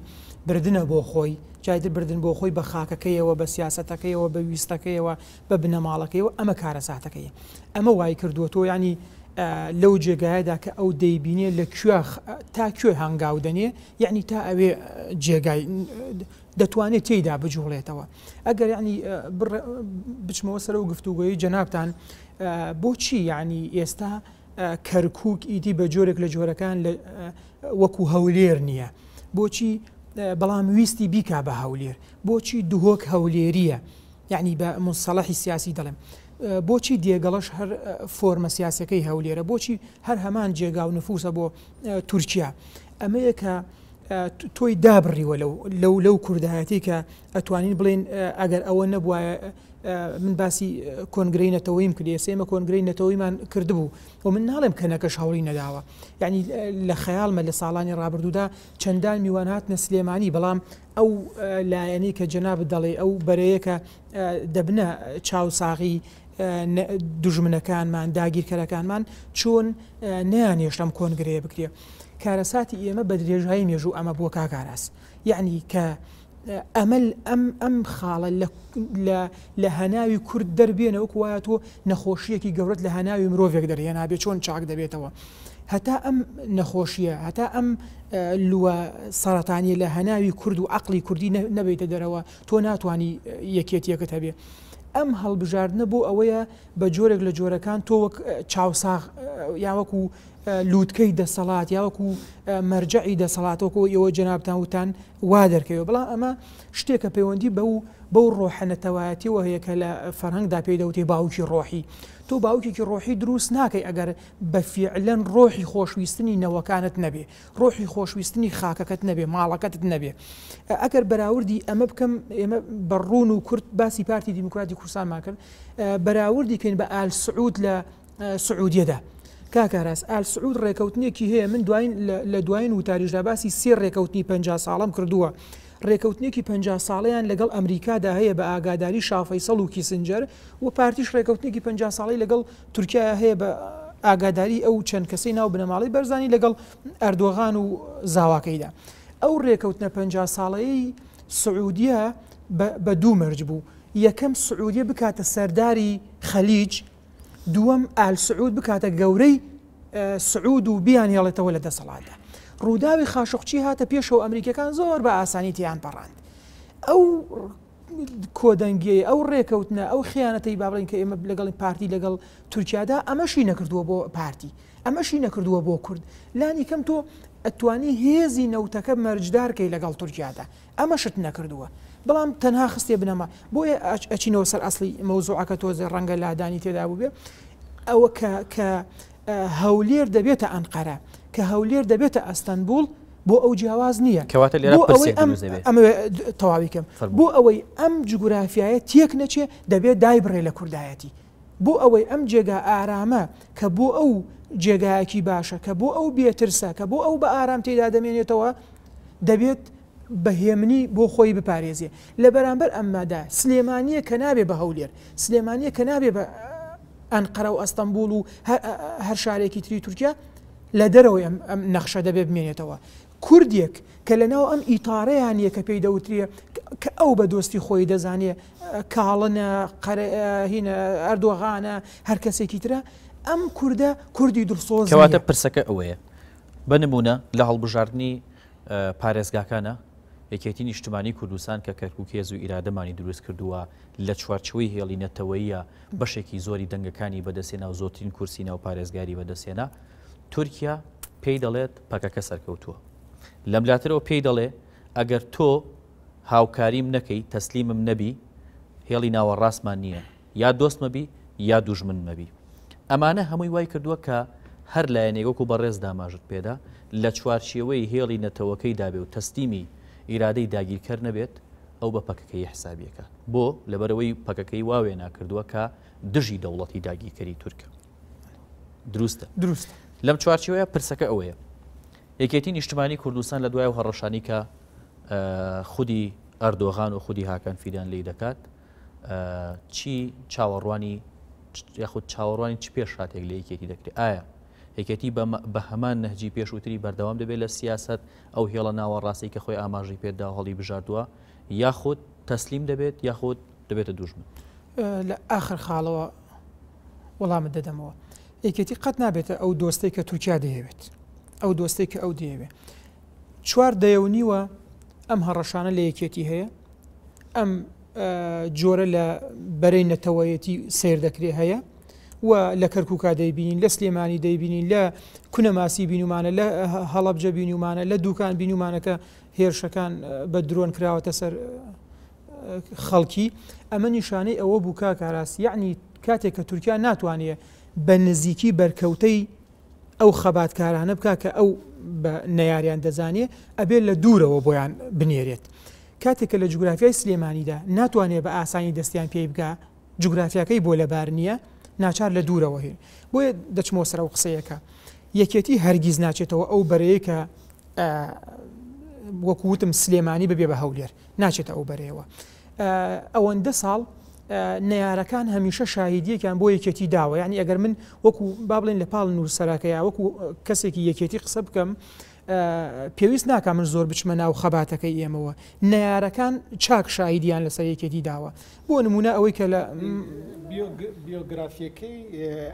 بردنە بۆ خۆی جایتر بردن بۆ خۆی بە خاکەکەیەوە بە سیاستەکەیەوە بە ویستەکەیەوە بە بنەماڵەکەیەوە ئەمە کارە ساتەکەی ئەمە وای کردووە تۆ ینی لەو جێگایەدا کە ئەو دەیبینێ لە کوێ تا کوێ هەنگاودنێ یعنی تا ئەوێ جێگای دەتوانێت تێیدا بجوڵێتەوە ئەگەر ینی بچمەوە سەر و گفتوگوۆی جەنابان بۆچی ینی ئێستا کەرکک ئیدی بە جۆرێک لە جۆرەکان وەکو هەولێر نییە بۆچی بەڵام ویستی بیکا بە هەولێر بۆچی دوهۆک هەولێریە یعنی بە مسەڵحی سیاسی دەڵێم بۆچی دێگەڵش هەر فۆرمە سیاسەکەی هەولێرە بۆچی هەر هەمان جێگا و نفوسە بۆ تورکیا ئەمەیە کە تۆی دابڕیوە لەو لەو کوردایەتی کە ئەتوانین بڵێن ئەگەر ئەوە نەبواە من باسی کۆنگری نەتەوەیم کردی سێمە کۆنگری نەتەوەیمان کردبوو و من ناڵێم کە نەکەش هەوڵی نەداوە یعنی لە خەیاڵمە لە ساڵانی ڕابردوودا چەندان میوان هات نەسلێمانی بەڵام ئەو لایەنی کە جەناب دەڵێ ئەو بەرەیەکە دەبنە چاو ساغی دژمنەکانمان داگیرکەرەکانمان چۆن نیان هێشتم کۆنگرەیە بکرێ. کارەساتی ئێمە بە درێژایی مێژوو ئەمە بۆ کاکاراس یعنی کە ئەمەل ئەم ئەم خاڵە لە هەناوی کورد دەربێنە وەک وایە تۆ نەخۆشیەکی گەورەت لە هەناوی مرۆڤێک دەرێن نابێت چۆن چاک دەبێتەوە. هەتا ئەم نەخۆشیە هەتا ئەم لوە سەرەتانی لە هەناوی کورد و عقلی کوردی نەبێتە دەرەوە تۆ ناتانی یەکێتیەکەت هەبێ. ئەم هەڵبژاردنە بۆ ئەوەیە بە جۆرێک لە جۆرەکان تۆ وەک چاوساغ یاوەکو و لووتکەی دەسەڵات یاوەکو مەرجعی دەسەڵاتەوەکو ئەوە جنابتانوتان وا دەکەوە بڵام ئەمە شتێکە پەیوەندی بەو بەو ڕۆحەنەتەوایەتیەوە هەیەکە لە فەرهنگدا پێدەوتی باوکی ڕۆحی تۆ باوکێکی ڕۆحی دروست ناکەی ئەگەر بەفیعلەن ڕۆحی خۆشویستنی نەوەکانت نەبێ ڕۆحی خۆشویستنی خاکەکەت نەبێ ماڵەکەت نەبێ ئەگەر بەراوردی ئەمە بکەم ئێمە بەڕون و کورت باسی پارتی دیموکراتی کورسان ماکرد بەراوردی کەین بە ئالسعود لە سعودیەدا کاکاراس ئال سعود ڕێکەوتنێکی هەیە من دوین لە دوایین و تاریژدا باسی سێ ڕێکەوتنی پ ساڵم کردووە. ڕێکەوتنێکی پ ساڵیان لەگەڵ ئەمریکادا هەیە بە ئاگاداری شافەی سەڵ و کیسنجەر و پارتیش ڕێکەوتنێکی پ ساڵی لەگەڵ تورکیا هەیە بە ئاگاداری ئەو چەند کەسی ناو بنەماڵی بەرزانی لەگەڵ ئەردۆغان و زاواکەیدا. ئەو ڕێکەوتنە پ ساڵەیە سعودیە بە دوو مەرج بوو. یەکەم سعودیە بکاتە سەرداری خەلیج دووەم ئالسعود بکاتە گەورەی سعود و بیانیاڵێتەوە لە دەسەڵاتە ڕووداوی خاشقچی هاتە پێشەوە ئەمریکەکان زۆر بە ئاسانی تیان پەڕاند ئەو کۆدەنگی ئەو ڕێکەوتنە ئەو خیانەتەی بابڵین کە ئێمە لەگەڵی پارتی لەگەڵ تورکیادا ئەمەشی نەکردووە بۆ پارتی ئەمەشی نەکردووە بۆ کورد لانی کەم تۆ ئەتوانی هێزی نەوتەکە مەرجدارکەی لەگەڵ تورکیادا ئەمەشت نەکردووە بەڵام تەنها خستێ بنەما بۆیە ئەچینەوە سەر ئەاصلی مەوزوعکە تۆزە ڕەنگە لادانی تێدا بوو بێ ئەوە کە هەولێر دەبێتە ئەنقەرە کە هەولێر دەبێتە ئەستەنبول بۆ ئەو جیاواز نییە کەواتە تەواویکەم بۆ ئەوەی ئەم جگورافایە تێک نەچێ دەبێت دای بڕێ لە کوردایەتی بۆ ئەوەی ئەم جێگا ئارامە کە بۆ ئەو جێگایەکی باشە کە بۆ ئەو بێترسە کە بۆ ئەو بە ئارام تێدا دەمێنێتەوە دەبێت بەهێمنی بۆ خۆی بپارێزیێ لە بەرامبەر ئەممادا سلێمانیە کە نابێ بە هەولێر سلێمانیە کە نابێ بە ئەنقەرە و ئەستەمبول و هەر شارێکی تری تورکیا لە دەرەوەی ئەم نەخشە دەبێ بمێنێتەوە کوردێک کە لەناو ئەم ئیتارەیان یە کە پێی دەوتریە کە ئەو بە دۆستی خۆی دەزانێ کاڵنە هینە ئەردۆغانە هەر کەسێکی ترە ئەم کووردە کوردی درسۆزکەواتە پرسەکە ئەوەیە بنممونە لە هەڵبژاردننی پارێزگاکانە یەکێتی نیشتمانی کوردستان کە کەرککێز و ئیرادەمانی دروست کردووە لە چوارچوی هێڵینەتەوەیە بەشێکی زۆری دەنگەکانی بەدەسێنا و زۆترین کورسینە و پارێزگاری بەدەسێنا تورکیا پێی دەڵێت پەکەکە سەرکەوتووە لە بلاترەوە پێی دەڵێ ئەگەر تۆ هاوکاریم نەکەی تەسلیمم نەبی هێڵی ناوە ڕاستمان نییە یا دۆستمەبی یا دوژمن مەبی ئەمانە هەمووی وای کردووە کە هەر لایەنێگەک و بەڕێز داماژت پێدا لە چوارچیەوەی هێڵی نەتەوەکەی دابێ و تەستیمی ئیرادەی داگیرکەر نەبێت ئەو بە پەکەکەی حسابیەکە بۆ لەبەرەوەی پەکەکەی واوێ ناکردووە کە دژی دەوڵەتی داگیرکەری تورکە دروستە دروست لەم چوارچەوەیە پرسەکە ئەوەیە یەکێتی نیشتمانی کوردستان لە دوای هەڕەشانی کە خودی ئەردۆغان و خودی هاکان فیدان لی دەکات چی چاوەڕوانی یاخود چاوەڕوانی چ پێش شاتێک لە یەکێتی دەکرێت ئایا یەکەتی بە هەمان نەهجی پێشووتری بەردەوام دەبێت لە سیاست ئەو هێڵە ناوە ڕاستی کە خۆی ئاماژی پێدا هەڵی بژاردووە یاخود تەسلیم دەبێت یاخود دەبێتە دوژمن لە ئاخر خاڵەوە وەڵامت دەدەمەوە یەکێتی قەت نابێتە ئەو دۆستی کە تورکیا دەیەوێت ئەو دۆستی کە ئەو دەیەوێت چوار دەیەونیوە ئەم هەڕەشانە لە یەکێتی هەیە ئەم جۆرە لە بەرەی نەتەوەیەتی سیر دەکرێ هەیە و لە کەرکوکا دەیبین لە سلێمانی دەیبینین لە کونەماسی بینومانە لە هەڵبجە بینومانە لە دوکان بینومانەکە هێرشەکان بە درۆن کراوەتە سەر خەڵکی ئەمە نیشانەی ئەوە بووکە کاراست یعنی کاتێک کە تورکیا ناتوانێت بە نزیکی بەرکەوتەی ئەو خەباتکارانە بک کە ئەو بە نەیاریان دەزانێت ئەبێت لە دوورەوە بۆیان بنێرێت کاتێککە لە جوگرافیای سلێمانیدا ناتوانێت بە ئاسانی دەستیان پێی بگە جوگرافیەکەی بۆ لەبار نییە ناچار لە دوورەوە هێن بۆیە دەچمۆ سرە و قسەیەەکە یەکێتی هەرگیز ناچێتەوە ئەو بەرەیە کە وەکوتم سلێمانی ببێ بە هەولێر ناچێتە ئەو بەرەیەوە ئەوەندە ساڵ نەیارەکان هەمیشە شاهیدیەکیان بۆ یەکێتی داوە یعنی ئەگەر من وەکو با بڵێن لە پاڵ نووسەرەکەی وەکو کەسێکی یەکێتی قسە بکەم پێویست ناکە من زۆر بچمە ناو خەباتەکەی ئێمەوە نارەکان چاک شاهیدیان لەسەر یەکێتی داوە بۆ نمونە ئەوەی کە لە بیۆگرافیەکەی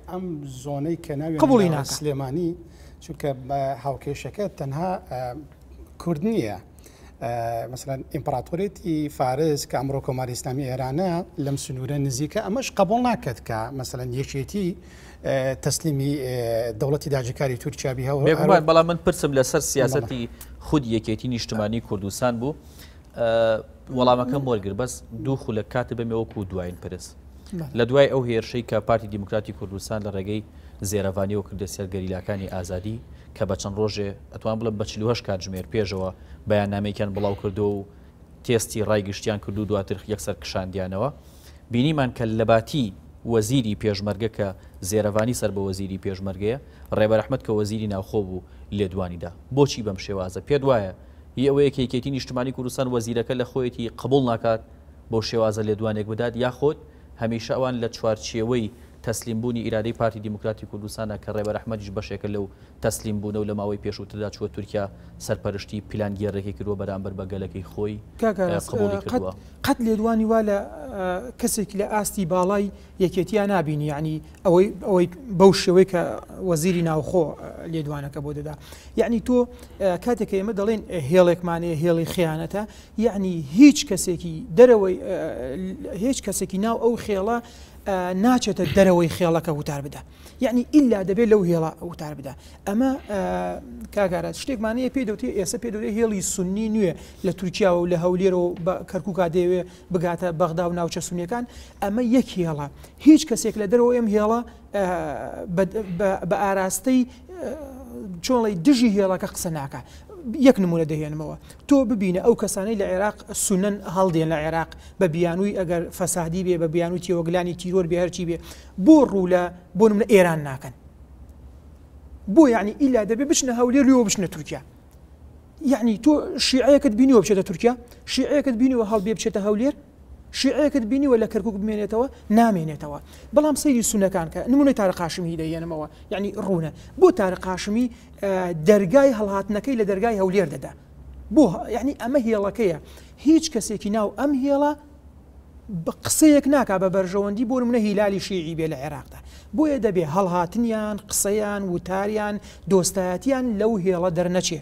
ئەم زۆنەی کە ناوی قبولی ناسلێمانی چونکە هاوکێشەکە تەنها کورد نییە. مثلەن ئیمپراتۆرێتی فارس کە ئەمڕۆ کۆماری ئسلامی ئێرانە لەم سنوورە نزیکە ئەمەش قبول ناکات کە مثلەن یەکێتی تەسلیمی دەوڵەتی داجکاری تورکیابی هەوە بەڵام من پرسم لەسەر سیاستی خود یەکێتی نیشتمانی کوردستان بوو وەڵامەکەم وەرگر بەس دوو خولە کاتە بەمێوەکو دوایین پرست لە دوای ئەو هێرشەی کە پارتی دیموکراتی کوردستان لە ڕێگەی زێرەوانی و کردە سەرگەریلاکانی ئازادی کە بە چەند ڕۆژێ ئەتوان بڵە بەچلوهش کاتژمێر پێشەوە بەیانامەیان بڵاو کردو و تێستی ڕایگەشتیان کردو دواتر یەکسەر کشاندیانەوە بینیمان کە لەباتی وەزیری پێشمەرگە کە زێرەوانی سەر بە وەزیری پێشمەرگەیە ڕێبەرححمد کە وەزیری ناوخۆ بوو لێدوانیدا بۆچی بەم شێوازە پێ دوایە ئەوەیە کێکێتی نیشتمانی کوردستان وەزیرەکە لە خۆیەتی قبول ناکات بۆ شێوازە لێدوانێک بدات یا خۆت هەمیشە ئەوان لە چوارچێوەی تەسلیمبوونی ئیرادەی پارتی دیموکراتی کوردستانە کە ڕێبەر ئەحمەدیش بەشێکە لەو تەسلیم بوونە و لە ماوەی پێشوتردا چوە تورکیا سەرپەرشتی پیلانگیێڕێکی کردووە بەرامبەر بە گەلەکەی خۆی قەت لێدوانی وا لە کەسێکی لە ئاستی باڵای یەکێتیان نبینی ینی ئەوەی ئەوەی بەو شێوەی کە وەزیری ناوخۆ لێدوانەکە بۆ دەدا یعنی تۆ کاتێک ئێمە دەڵێن هێڵێکمانەیە هێڵی خیانەتە یعنی هیچ کەسێکی دەرەوەی هیچ کەسێکی ناو ئەو خێڵە ناچێتە دەرەوەی خێڵەکە وتار بدە یعنی ئللا دەبێت لەو هێڵا وتار بدە ئەمە کاگارە شتێکمانەیە پێ دەوتی ئێستا پێ دەوێت هێڵی سنی نوێ لە تورکیاوە و لە هەولێرەوە کەرکووکا دەیەوێ بگاتە بەغدا و ناوچە سونیەکان ئەمە یەک هێڵە هیچ کەسێک لە دەرەوە ئەم هێڵە بە ئاراستەی چۆڵی دژی هێڵەکە قسە ناکە یەک نمونە دەهێنمەوە تۆ ببینە ئەو کەسانەی لە عێراق سونەن هەڵدێن لە عێراق بە بیانووی ئەگەر فەسادی بێ بە بیانوی تیوەگلانی تیرۆر بێهرچی بێ بۆ ڕوو لە بۆ منە ئێران ناکەن بۆ یعنی ئیلا دەبێ بچنە هەولێر لەوە بچنە تورکیا یعنی تۆ شیعەکەت بینیوە بچێتە تورکیا شیعەکەت بینیوە هەڵبێ بچێتە هەولێر شیعەکەت بینیوە لە کەرکک بمێنێتەوە نامێنێتەوە بەڵام سەیری سونەکان کە نمونەی تارقاشمی دەیێنمەوە یعنی ڕوونە بۆ تارقاشمی دەرگای هەڵهاتنەکەی لە دەرگای هەولێر دەدا بۆ یعنی ئەمە هێڵەکەیە هیچ کەسێکی ناو ئەم هێڵە بە قسەیەک ناک بە بەرژەوەندی بۆ منە هیلالی شیعی بێ لە عێراقدا بۆیە دەبێ هەڵهاتنیان قسەیان وتاریان دۆستایەتیان لەو هێڵە دەرنەچێ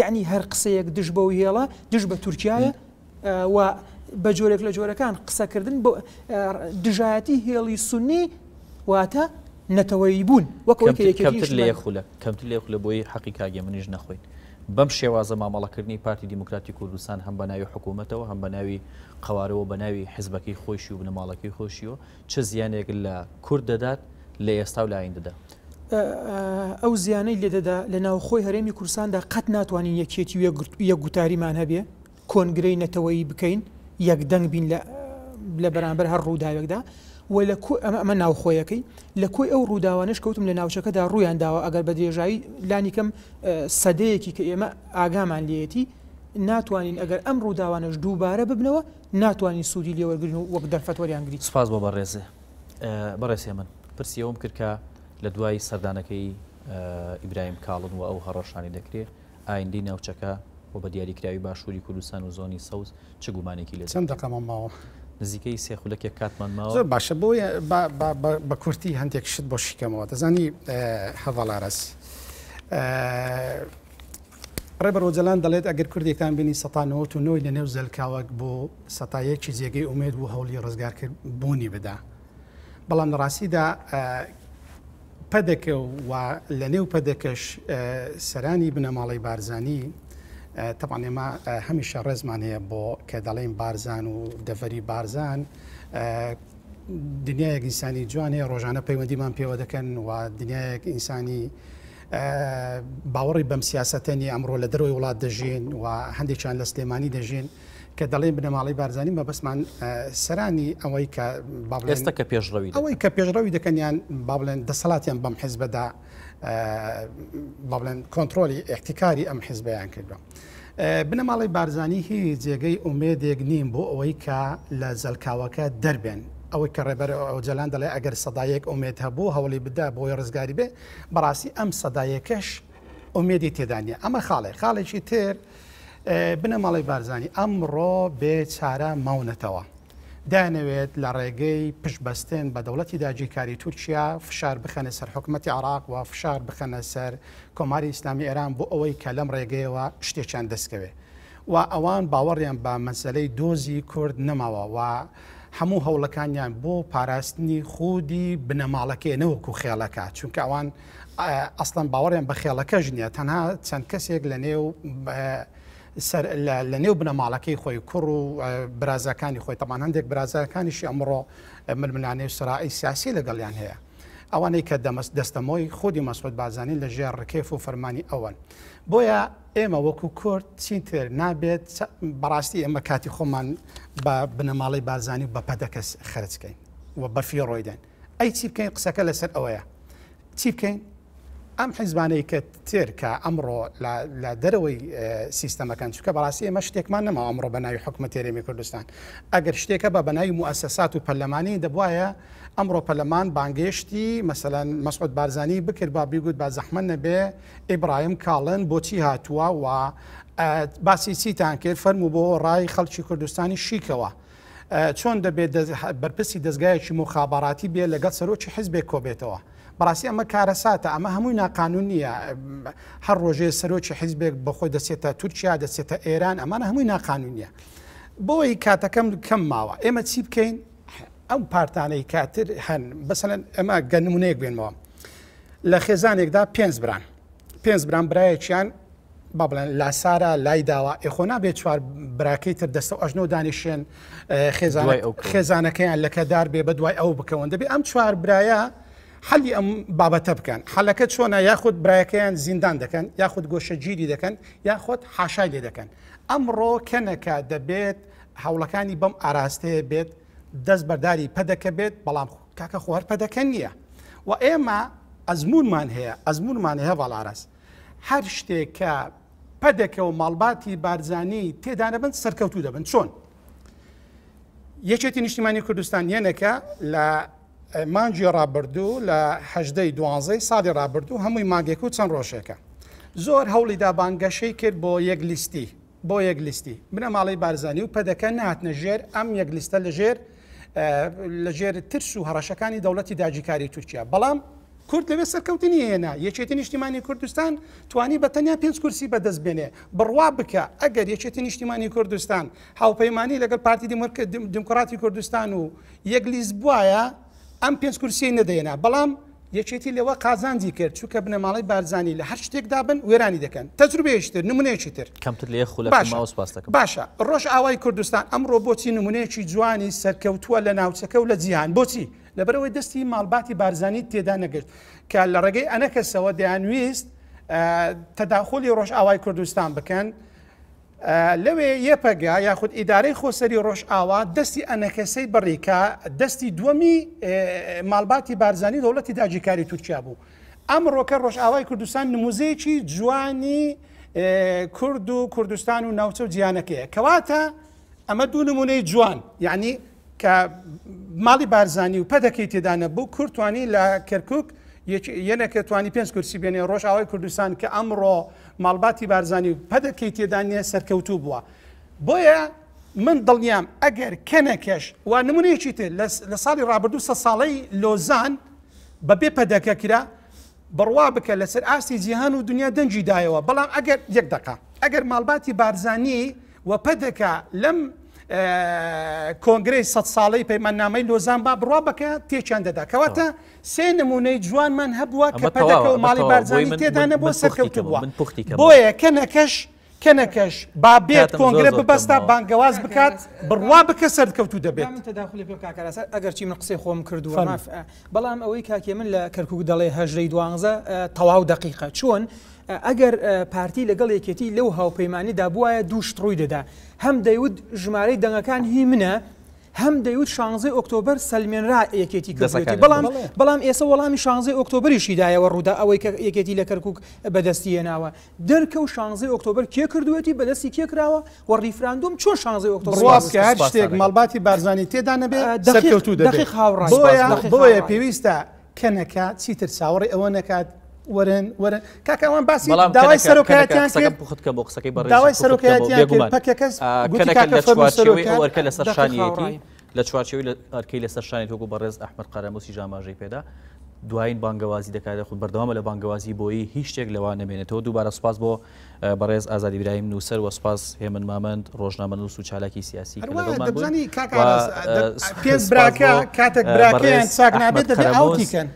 یعنی هەر قسەیەک دش بەو هێڵە دش بە تورکایە و بە جۆرێک لە جۆرەکان قسەکردن بۆ دژایەتی هێڵی سنی واتە نەتەوەی بوون وەکەوتر لێخولە کەمتر لێخولە بۆی حەقی کاگە منیش نەخۆین بەم شێوازە مامەڵەکردنی پارتی دیموکراتی کوردستان هەم بە ناوی حکوومەتەوە هەم بە ناوی قوارەوە بە ناوی حزبەکەی خۆشی و بنەماڵەکەی خۆشیەوە چه زیانێک لە کورد دەدات لە ئێستا و لایندەدا ئەو زیانەی لێدەدا لە ناو خۆی هەرێمی کورساندا قەت ناتوانین یەکێتی یە گوتاریمان هەبێ کۆنگرەی نەتەوەی بکەین یەکدەنگ بین لە بەرامبەر هەر ڕووداوێکدا و لە ئەمە ناوخۆیەکەی لە کوی ئەو ڕووداوانش کەوتم لە ناوچەکەدا ڕوویان داوە ئەگەر بە درێژایی لانی کەم سەدەیەکی کە ئێمە ئاگامان لێتی ناتوانین ئەگەر ئەم ڕووداوانش دووبارە ببنەوە ناتوانین سوودی لێوەرگن و وەک دەرفەتوەریانگری سپاس بۆ بەڕێزێ بەڕێسێ من پرسیەوەم کردکە لە دوای سەردانەکەی ئیبراهیم کاڵن و ئەو هەڕەشانی دەکرێت ئایندی ناوچەکە بۆ بە دیاریکراوی باشووری کوردستان و زۆنی سەوز چ گومانێکی لە چەند دقەمە ماوە نزیکەی سێخولەکێک کاتمان ماوە باشە بۆ بە کورتی هەندێک شت بۆ شکەمەوە دەزانی هەڤڵارەس ڕێبەرۆجلان دەڵێت ئەگەر کوردێکتان بینی سەتانەوە و نۆی لە نێو زەلکاوەک بۆ سەتایەکی جێگەی ئومێد بوو هەولی ڕزگارکرد بوونی بدا بەڵام ڕاستیدا پەدەکە و لە نێو پەدەکەش سەرانی بنەماڵی بارزانانی تەبان ئێمە هەمیشە ڕێزمان هەیە بۆ کە دەڵێن بارزان و دەفەری بارزان دنیایەک ئینسانی جوانێ ڕۆژانە پەیوەندیمان پێوە دەکەن و دنیایەک ئینسانی باوەڕی بەم سیاستەنی ئەمڕۆ لە دەروی وڵات دەژین و هەندێکیان لە سلێمانی دەژین کە دەڵێن بنەماڵی بارزانانی بە بەسمان سەرانی ئەوەی کە باڵێستە کە پێشڕەوی ئەوەی کە پێشڕەوی دەکەنیان با بڵێن دەسەڵاتیان بەم حزبەدا بڵێن کۆنتترۆلی ئەحتیکاری ئەم حیزبیان کردوە. بنەماڵی بارزانانی هیچ جێگەی ئومێدێک نیم بۆ ئەوەی کە لە زەلکاوەکە دەربێن ئەوەی کە ڕێبەر ئەو جەلان دەڵێ ئەگەر سەدایەک ئومێت هەبوو هەوڵی بدا بۆی ڕزگاری بێ بەڕاستی ئەم سەدایەکەش ئومێدی تێدانە ئەمە خاڵێ خاڵێکی تر بنەماڵی بارزانانی ئەمڕۆ بێ چارە ماونەتەوە. دانەوێت لە ڕێگەی پشبەستن بە دەوڵەتی داجیکاری تورکیا فشار بخەنە سەر حکوومەتتی عراق و فشار بخەنە سەر کۆماری ئیسلامی ئێران بۆ ئەوەی کە لەم ڕێگەیەوە شتێکیان دەستکەوێت و ئەوان باوەڕیان بە مەسلەی دۆزی کورد نەماوە و هەموو هەوڵەکانیان بۆ پاراستنی خودی بنەماڵەکەی نەوەکو خێڵەکە چونکە ئەوان ئەسڵەن باوەڕیان بە خێڵەکە ژنیە تەنها چەند کەسێک لە نێو لە نێو بنەماڵەکەی خۆی کوڕ و برازەکانی خۆی تەمان هەندێک برازەکانیشی ئەمڕۆ ململانێ سررائی سیاسی لەگەڵیان هەیە. ئەوانەی کە دەمەست دەستەمۆی خودی مەسود بازانین لە ژێر ڕکێف و فەرمانی ئەوەن. بۆیە ئێمە وەکو کورد چینتر نابێت بەڕاستی ئێمە کاتی خۆمان بە بنەماڵی بازانی بە پەدەکەس خرجکەین و بەفی ڕۆیدەن. ئەی چی بکەین قسەکە لەسەر ئەوەیە. چی بکەین ئەم حیزبانەی کە تێرکە ئەمڕۆ لە دەرەوەی سیستەمەکان چکە بەڕاستی ئمە شتێکمان نەما ئەمڕۆ بەناوی حکومە تێرێمی کوردستان ئەگەر شتێکە بە بەناوی موسسات و پەرلەمانی دەبواە ئەمڕۆ پەرلەمان بانگشتی مەسەلەن مەسعود بارزانانی بکرد با بیگوت با زەحمە نەبێ ئیبراهیم کاڵن بۆچی هاتووە و باسی چیتان کرد فەرمو بۆ ڕای خەڵکی کوردستانی شیکەوە. چۆن دەبێت بەرپرسی دەستگایەکی مخاباراتی بێ لەگەڵ سەرۆکی حزبێک کۆبێتەوە. بەڕاستی ئەمە کارەساتە ئەمە هەمووی ناقانون نییە هەر ڕۆژێ سەرۆکی حیزبێک بەخۆی دەچێتە تورکیا دەچێتە ئێران ئەمانە هەمووی ناقانونیە بۆی کاتەکەم کەم ماوە ئێمە چی بکەین ئەم پارتانەی کاتر هەن بەسەن ئەمە گەنمونەیەک بێنەوە لە خێزانێکدا پێنج بران پێنج بران برایەکیان با بڵێن لاسارە لای داوە ئێخۆنا بێ چوار براکەی تر دەستە ئەژنۆ دانیشێن خێزانەکەیان لەکەدار بێ بە دوای ئەو بکەون دەبێ ئەم چوار برایە حەلی ئەم بابەتە بکەن حەلەکە چۆنە یاخود برایەکەیان زیندان دەکەن یاخود گۆشەگیری دەکەن یاخود حاشای لێ دەکەن ئەمڕۆ کەنەکە دەبێت هەوڵەکانی بەم ئاراستەیە بێت دەست بەرداری پەدەکە بێت بەڵام کاکە خوار پەدەکەن نییە و ئێمە ئەزمونمان هەیە ئەزمونمان هەیە بەڵاراس هەر شتێک کە پەدەکە و ماڵباتی بارزانانی تێدانەبن سەرکەوتو دەبن چۆن یەکێتی نیشتیمانی کوردستان یەنەکە لە مانجی ڕابردوو لە هەدەی دوانزەی ساڵی ڕابردوو هەمووی مانگێک و چەند ڕۆژێکە زۆر هەوڵی دابانگەشەی کرد بۆ یەکلیستی بۆ یەکلیستی منە ماڵی بارزانانی و پەدەکە ناتنە ژێر ئەم یەکلیستە لە ژێر لە ژێر ترس و هەڕەشەکانی دەوڵەتی داجیکاری تورکیا بەڵام کورد لەوێ سەرکەوتنی هێنا یەکێتی نیشتیمانی کوردستان توانی بە تەنیا پێنج کورسی بەدەستبێنێ بڕوا بکە ئەگەر یەکێتی نیشتیمانی کوردستان هاوپەیمانی لەگەڵ پارتی دموکراتی کوردستان و یەکلیز بواە ئەم پێنج کورسی نەدەێنا بەڵام یەکێتی لەوە قازانجی کرد چووکە بنەماڵی بارزانانی لە هەر شتێکدا بن وێرانی دەکەن تەجروبێشتر نمونەیەکی تر کەمتر لێ باشە ڕۆژ ئاوای کوردستان ئەمڕۆ بۆچی نمونەیەکی جوانی سەرکەوتووە لە ناوچەکە و لە جیهان بۆچی لەبەرەوەی دەستی ماڵباتی بارزانانی تێدا نەگرت کە لە ڕێگەی ئەنەکەسەوە دەیانویست تەداخۆلی ڕۆژ ئاوای کوردستان بکەن لەوێ یەپەگا یاخود ئیدارەی خۆسەری ڕۆژئاوا دەستی ئەنەکەسەی بڕیکا دەستی دووەمی ماڵباتی بارزانانی دەوڵەتی داجیکاری تورکیا بوو. ئەمڕۆکە ڕۆژئاوای کوردستان نموزەیەکی جوانی کورد و کوردستان و ناوچە و جیانەکەیە کەواتە ئەمە دوو نمونەی جوان یعنی کە ماڵی بارزانانی و پەدەکەی تێدانە بوو کورتوانی لە کەرکک یەنەکە توانی پێنج کورسی بێنێ ڕۆژئاوای کوردستان کە ئەمڕۆ ماڵباتی بارزانانی و پەدەکەی تێدانە سەرکەوتوو بووە بۆیە من دڵنیام ئەگەر کەنەکەش و نمونەیەکی تر لە ساڵی ڕابردوو سە ساڵی لۆزان بەبێ پەدەکە کرا بڕوا بکە لەسەر ئاستی جیهان و دنیا دەنجی دایەوە بەڵام ئەگەر یەک دقا ئەگەر ماڵباتی بارزانانی و پەدەکە لەم کۆنگرەی سە ساڵی پەیمەنامەی لۆزان با بڕوا بکە تێکیان دەدا کەواتە سێ نمونەی جوانمان هەبووە کە پەکە و ماڵی بارزانانی تێدا نەبووە سەرکەوت بووە بۆیە کەنەکەش کەنەکەش با بێت کۆنگرە ببەستا بانگەواز بکات بڕوا بکە سەرکەوتو دەبێت ئەگەر چی من قسەی خۆم کردووە بەڵام ئەوەی کاکێ من لە کەرکک دەڵێ هەژرەی دوانزە تەواو دقیقە چۆن؟ ئەگەر پارتی لەگەڵ یەکێتی لەو هاوپەیمانی دابواە دووشت ڕووی دەدا هەم دەیود ژمارەی دەنگەکان هی منە هەم دەیوت شانزەی ئۆکتۆبر سلمێنرا یەکێتی کەسەکەی بەڵام بەڵام ئێستا وەڵامی شانزەی ئۆکتۆبریشیدایەوە ڕوودا ئەوەی یەکێتی لە کەرکک بەدەستیە ناوە دەرکە و شانزەی ئۆکتۆبر کێ کردوێتی بەدەستی کێکراوە و ریفراندوم چۆن شانزەی ئۆکتۆبر هەر شتێک مەڵباتی بارزانانی تێدا نەبێت دەخی خاوڕ بۆیە پێویستە کەنەکە چیتر چاوەڕی ئەوە نەکات وەرن وەرە کاکەوان باسی داوای سەرۆکایەتیان خودکە بۆ قسەکەی بە داوای سەرۆکایەتیان پکەکەسەرکە لە سەرشانیەتی لە چوارچەوی لە ئەرکەی لە سەرشانێت وەکو بەڕێز ئەحمد قەرەموسی ژاماژەی پێدا دوایین بانگوازی دەکات خود بەردەوامە لە بانگوازی بۆی هیچ شتێک لەوان نمێنێتەوە دووبارە سپاس بۆ بەڕێز ئازادی برایم نووسەر و سپاس هێمن مامەند ڕۆژنامە نووس و چالاکی سیاسی پێز براکە کاتێک براکەیان چاک نابێت دەبێت ئاوتیکەن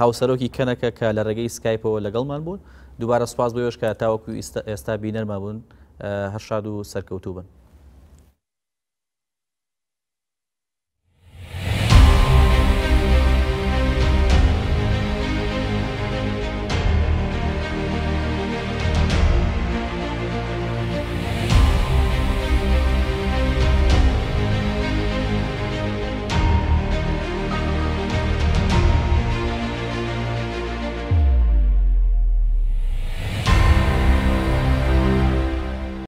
هاوسەرۆکی کەنەکە کە لە ڕێگەی سکایپەوە لەگەڵمان بوون دووبارە سپاس بۆیۆشکە تاوەکو ئێستا بینەرما بوون هەشاد و سەرکەوتوو بن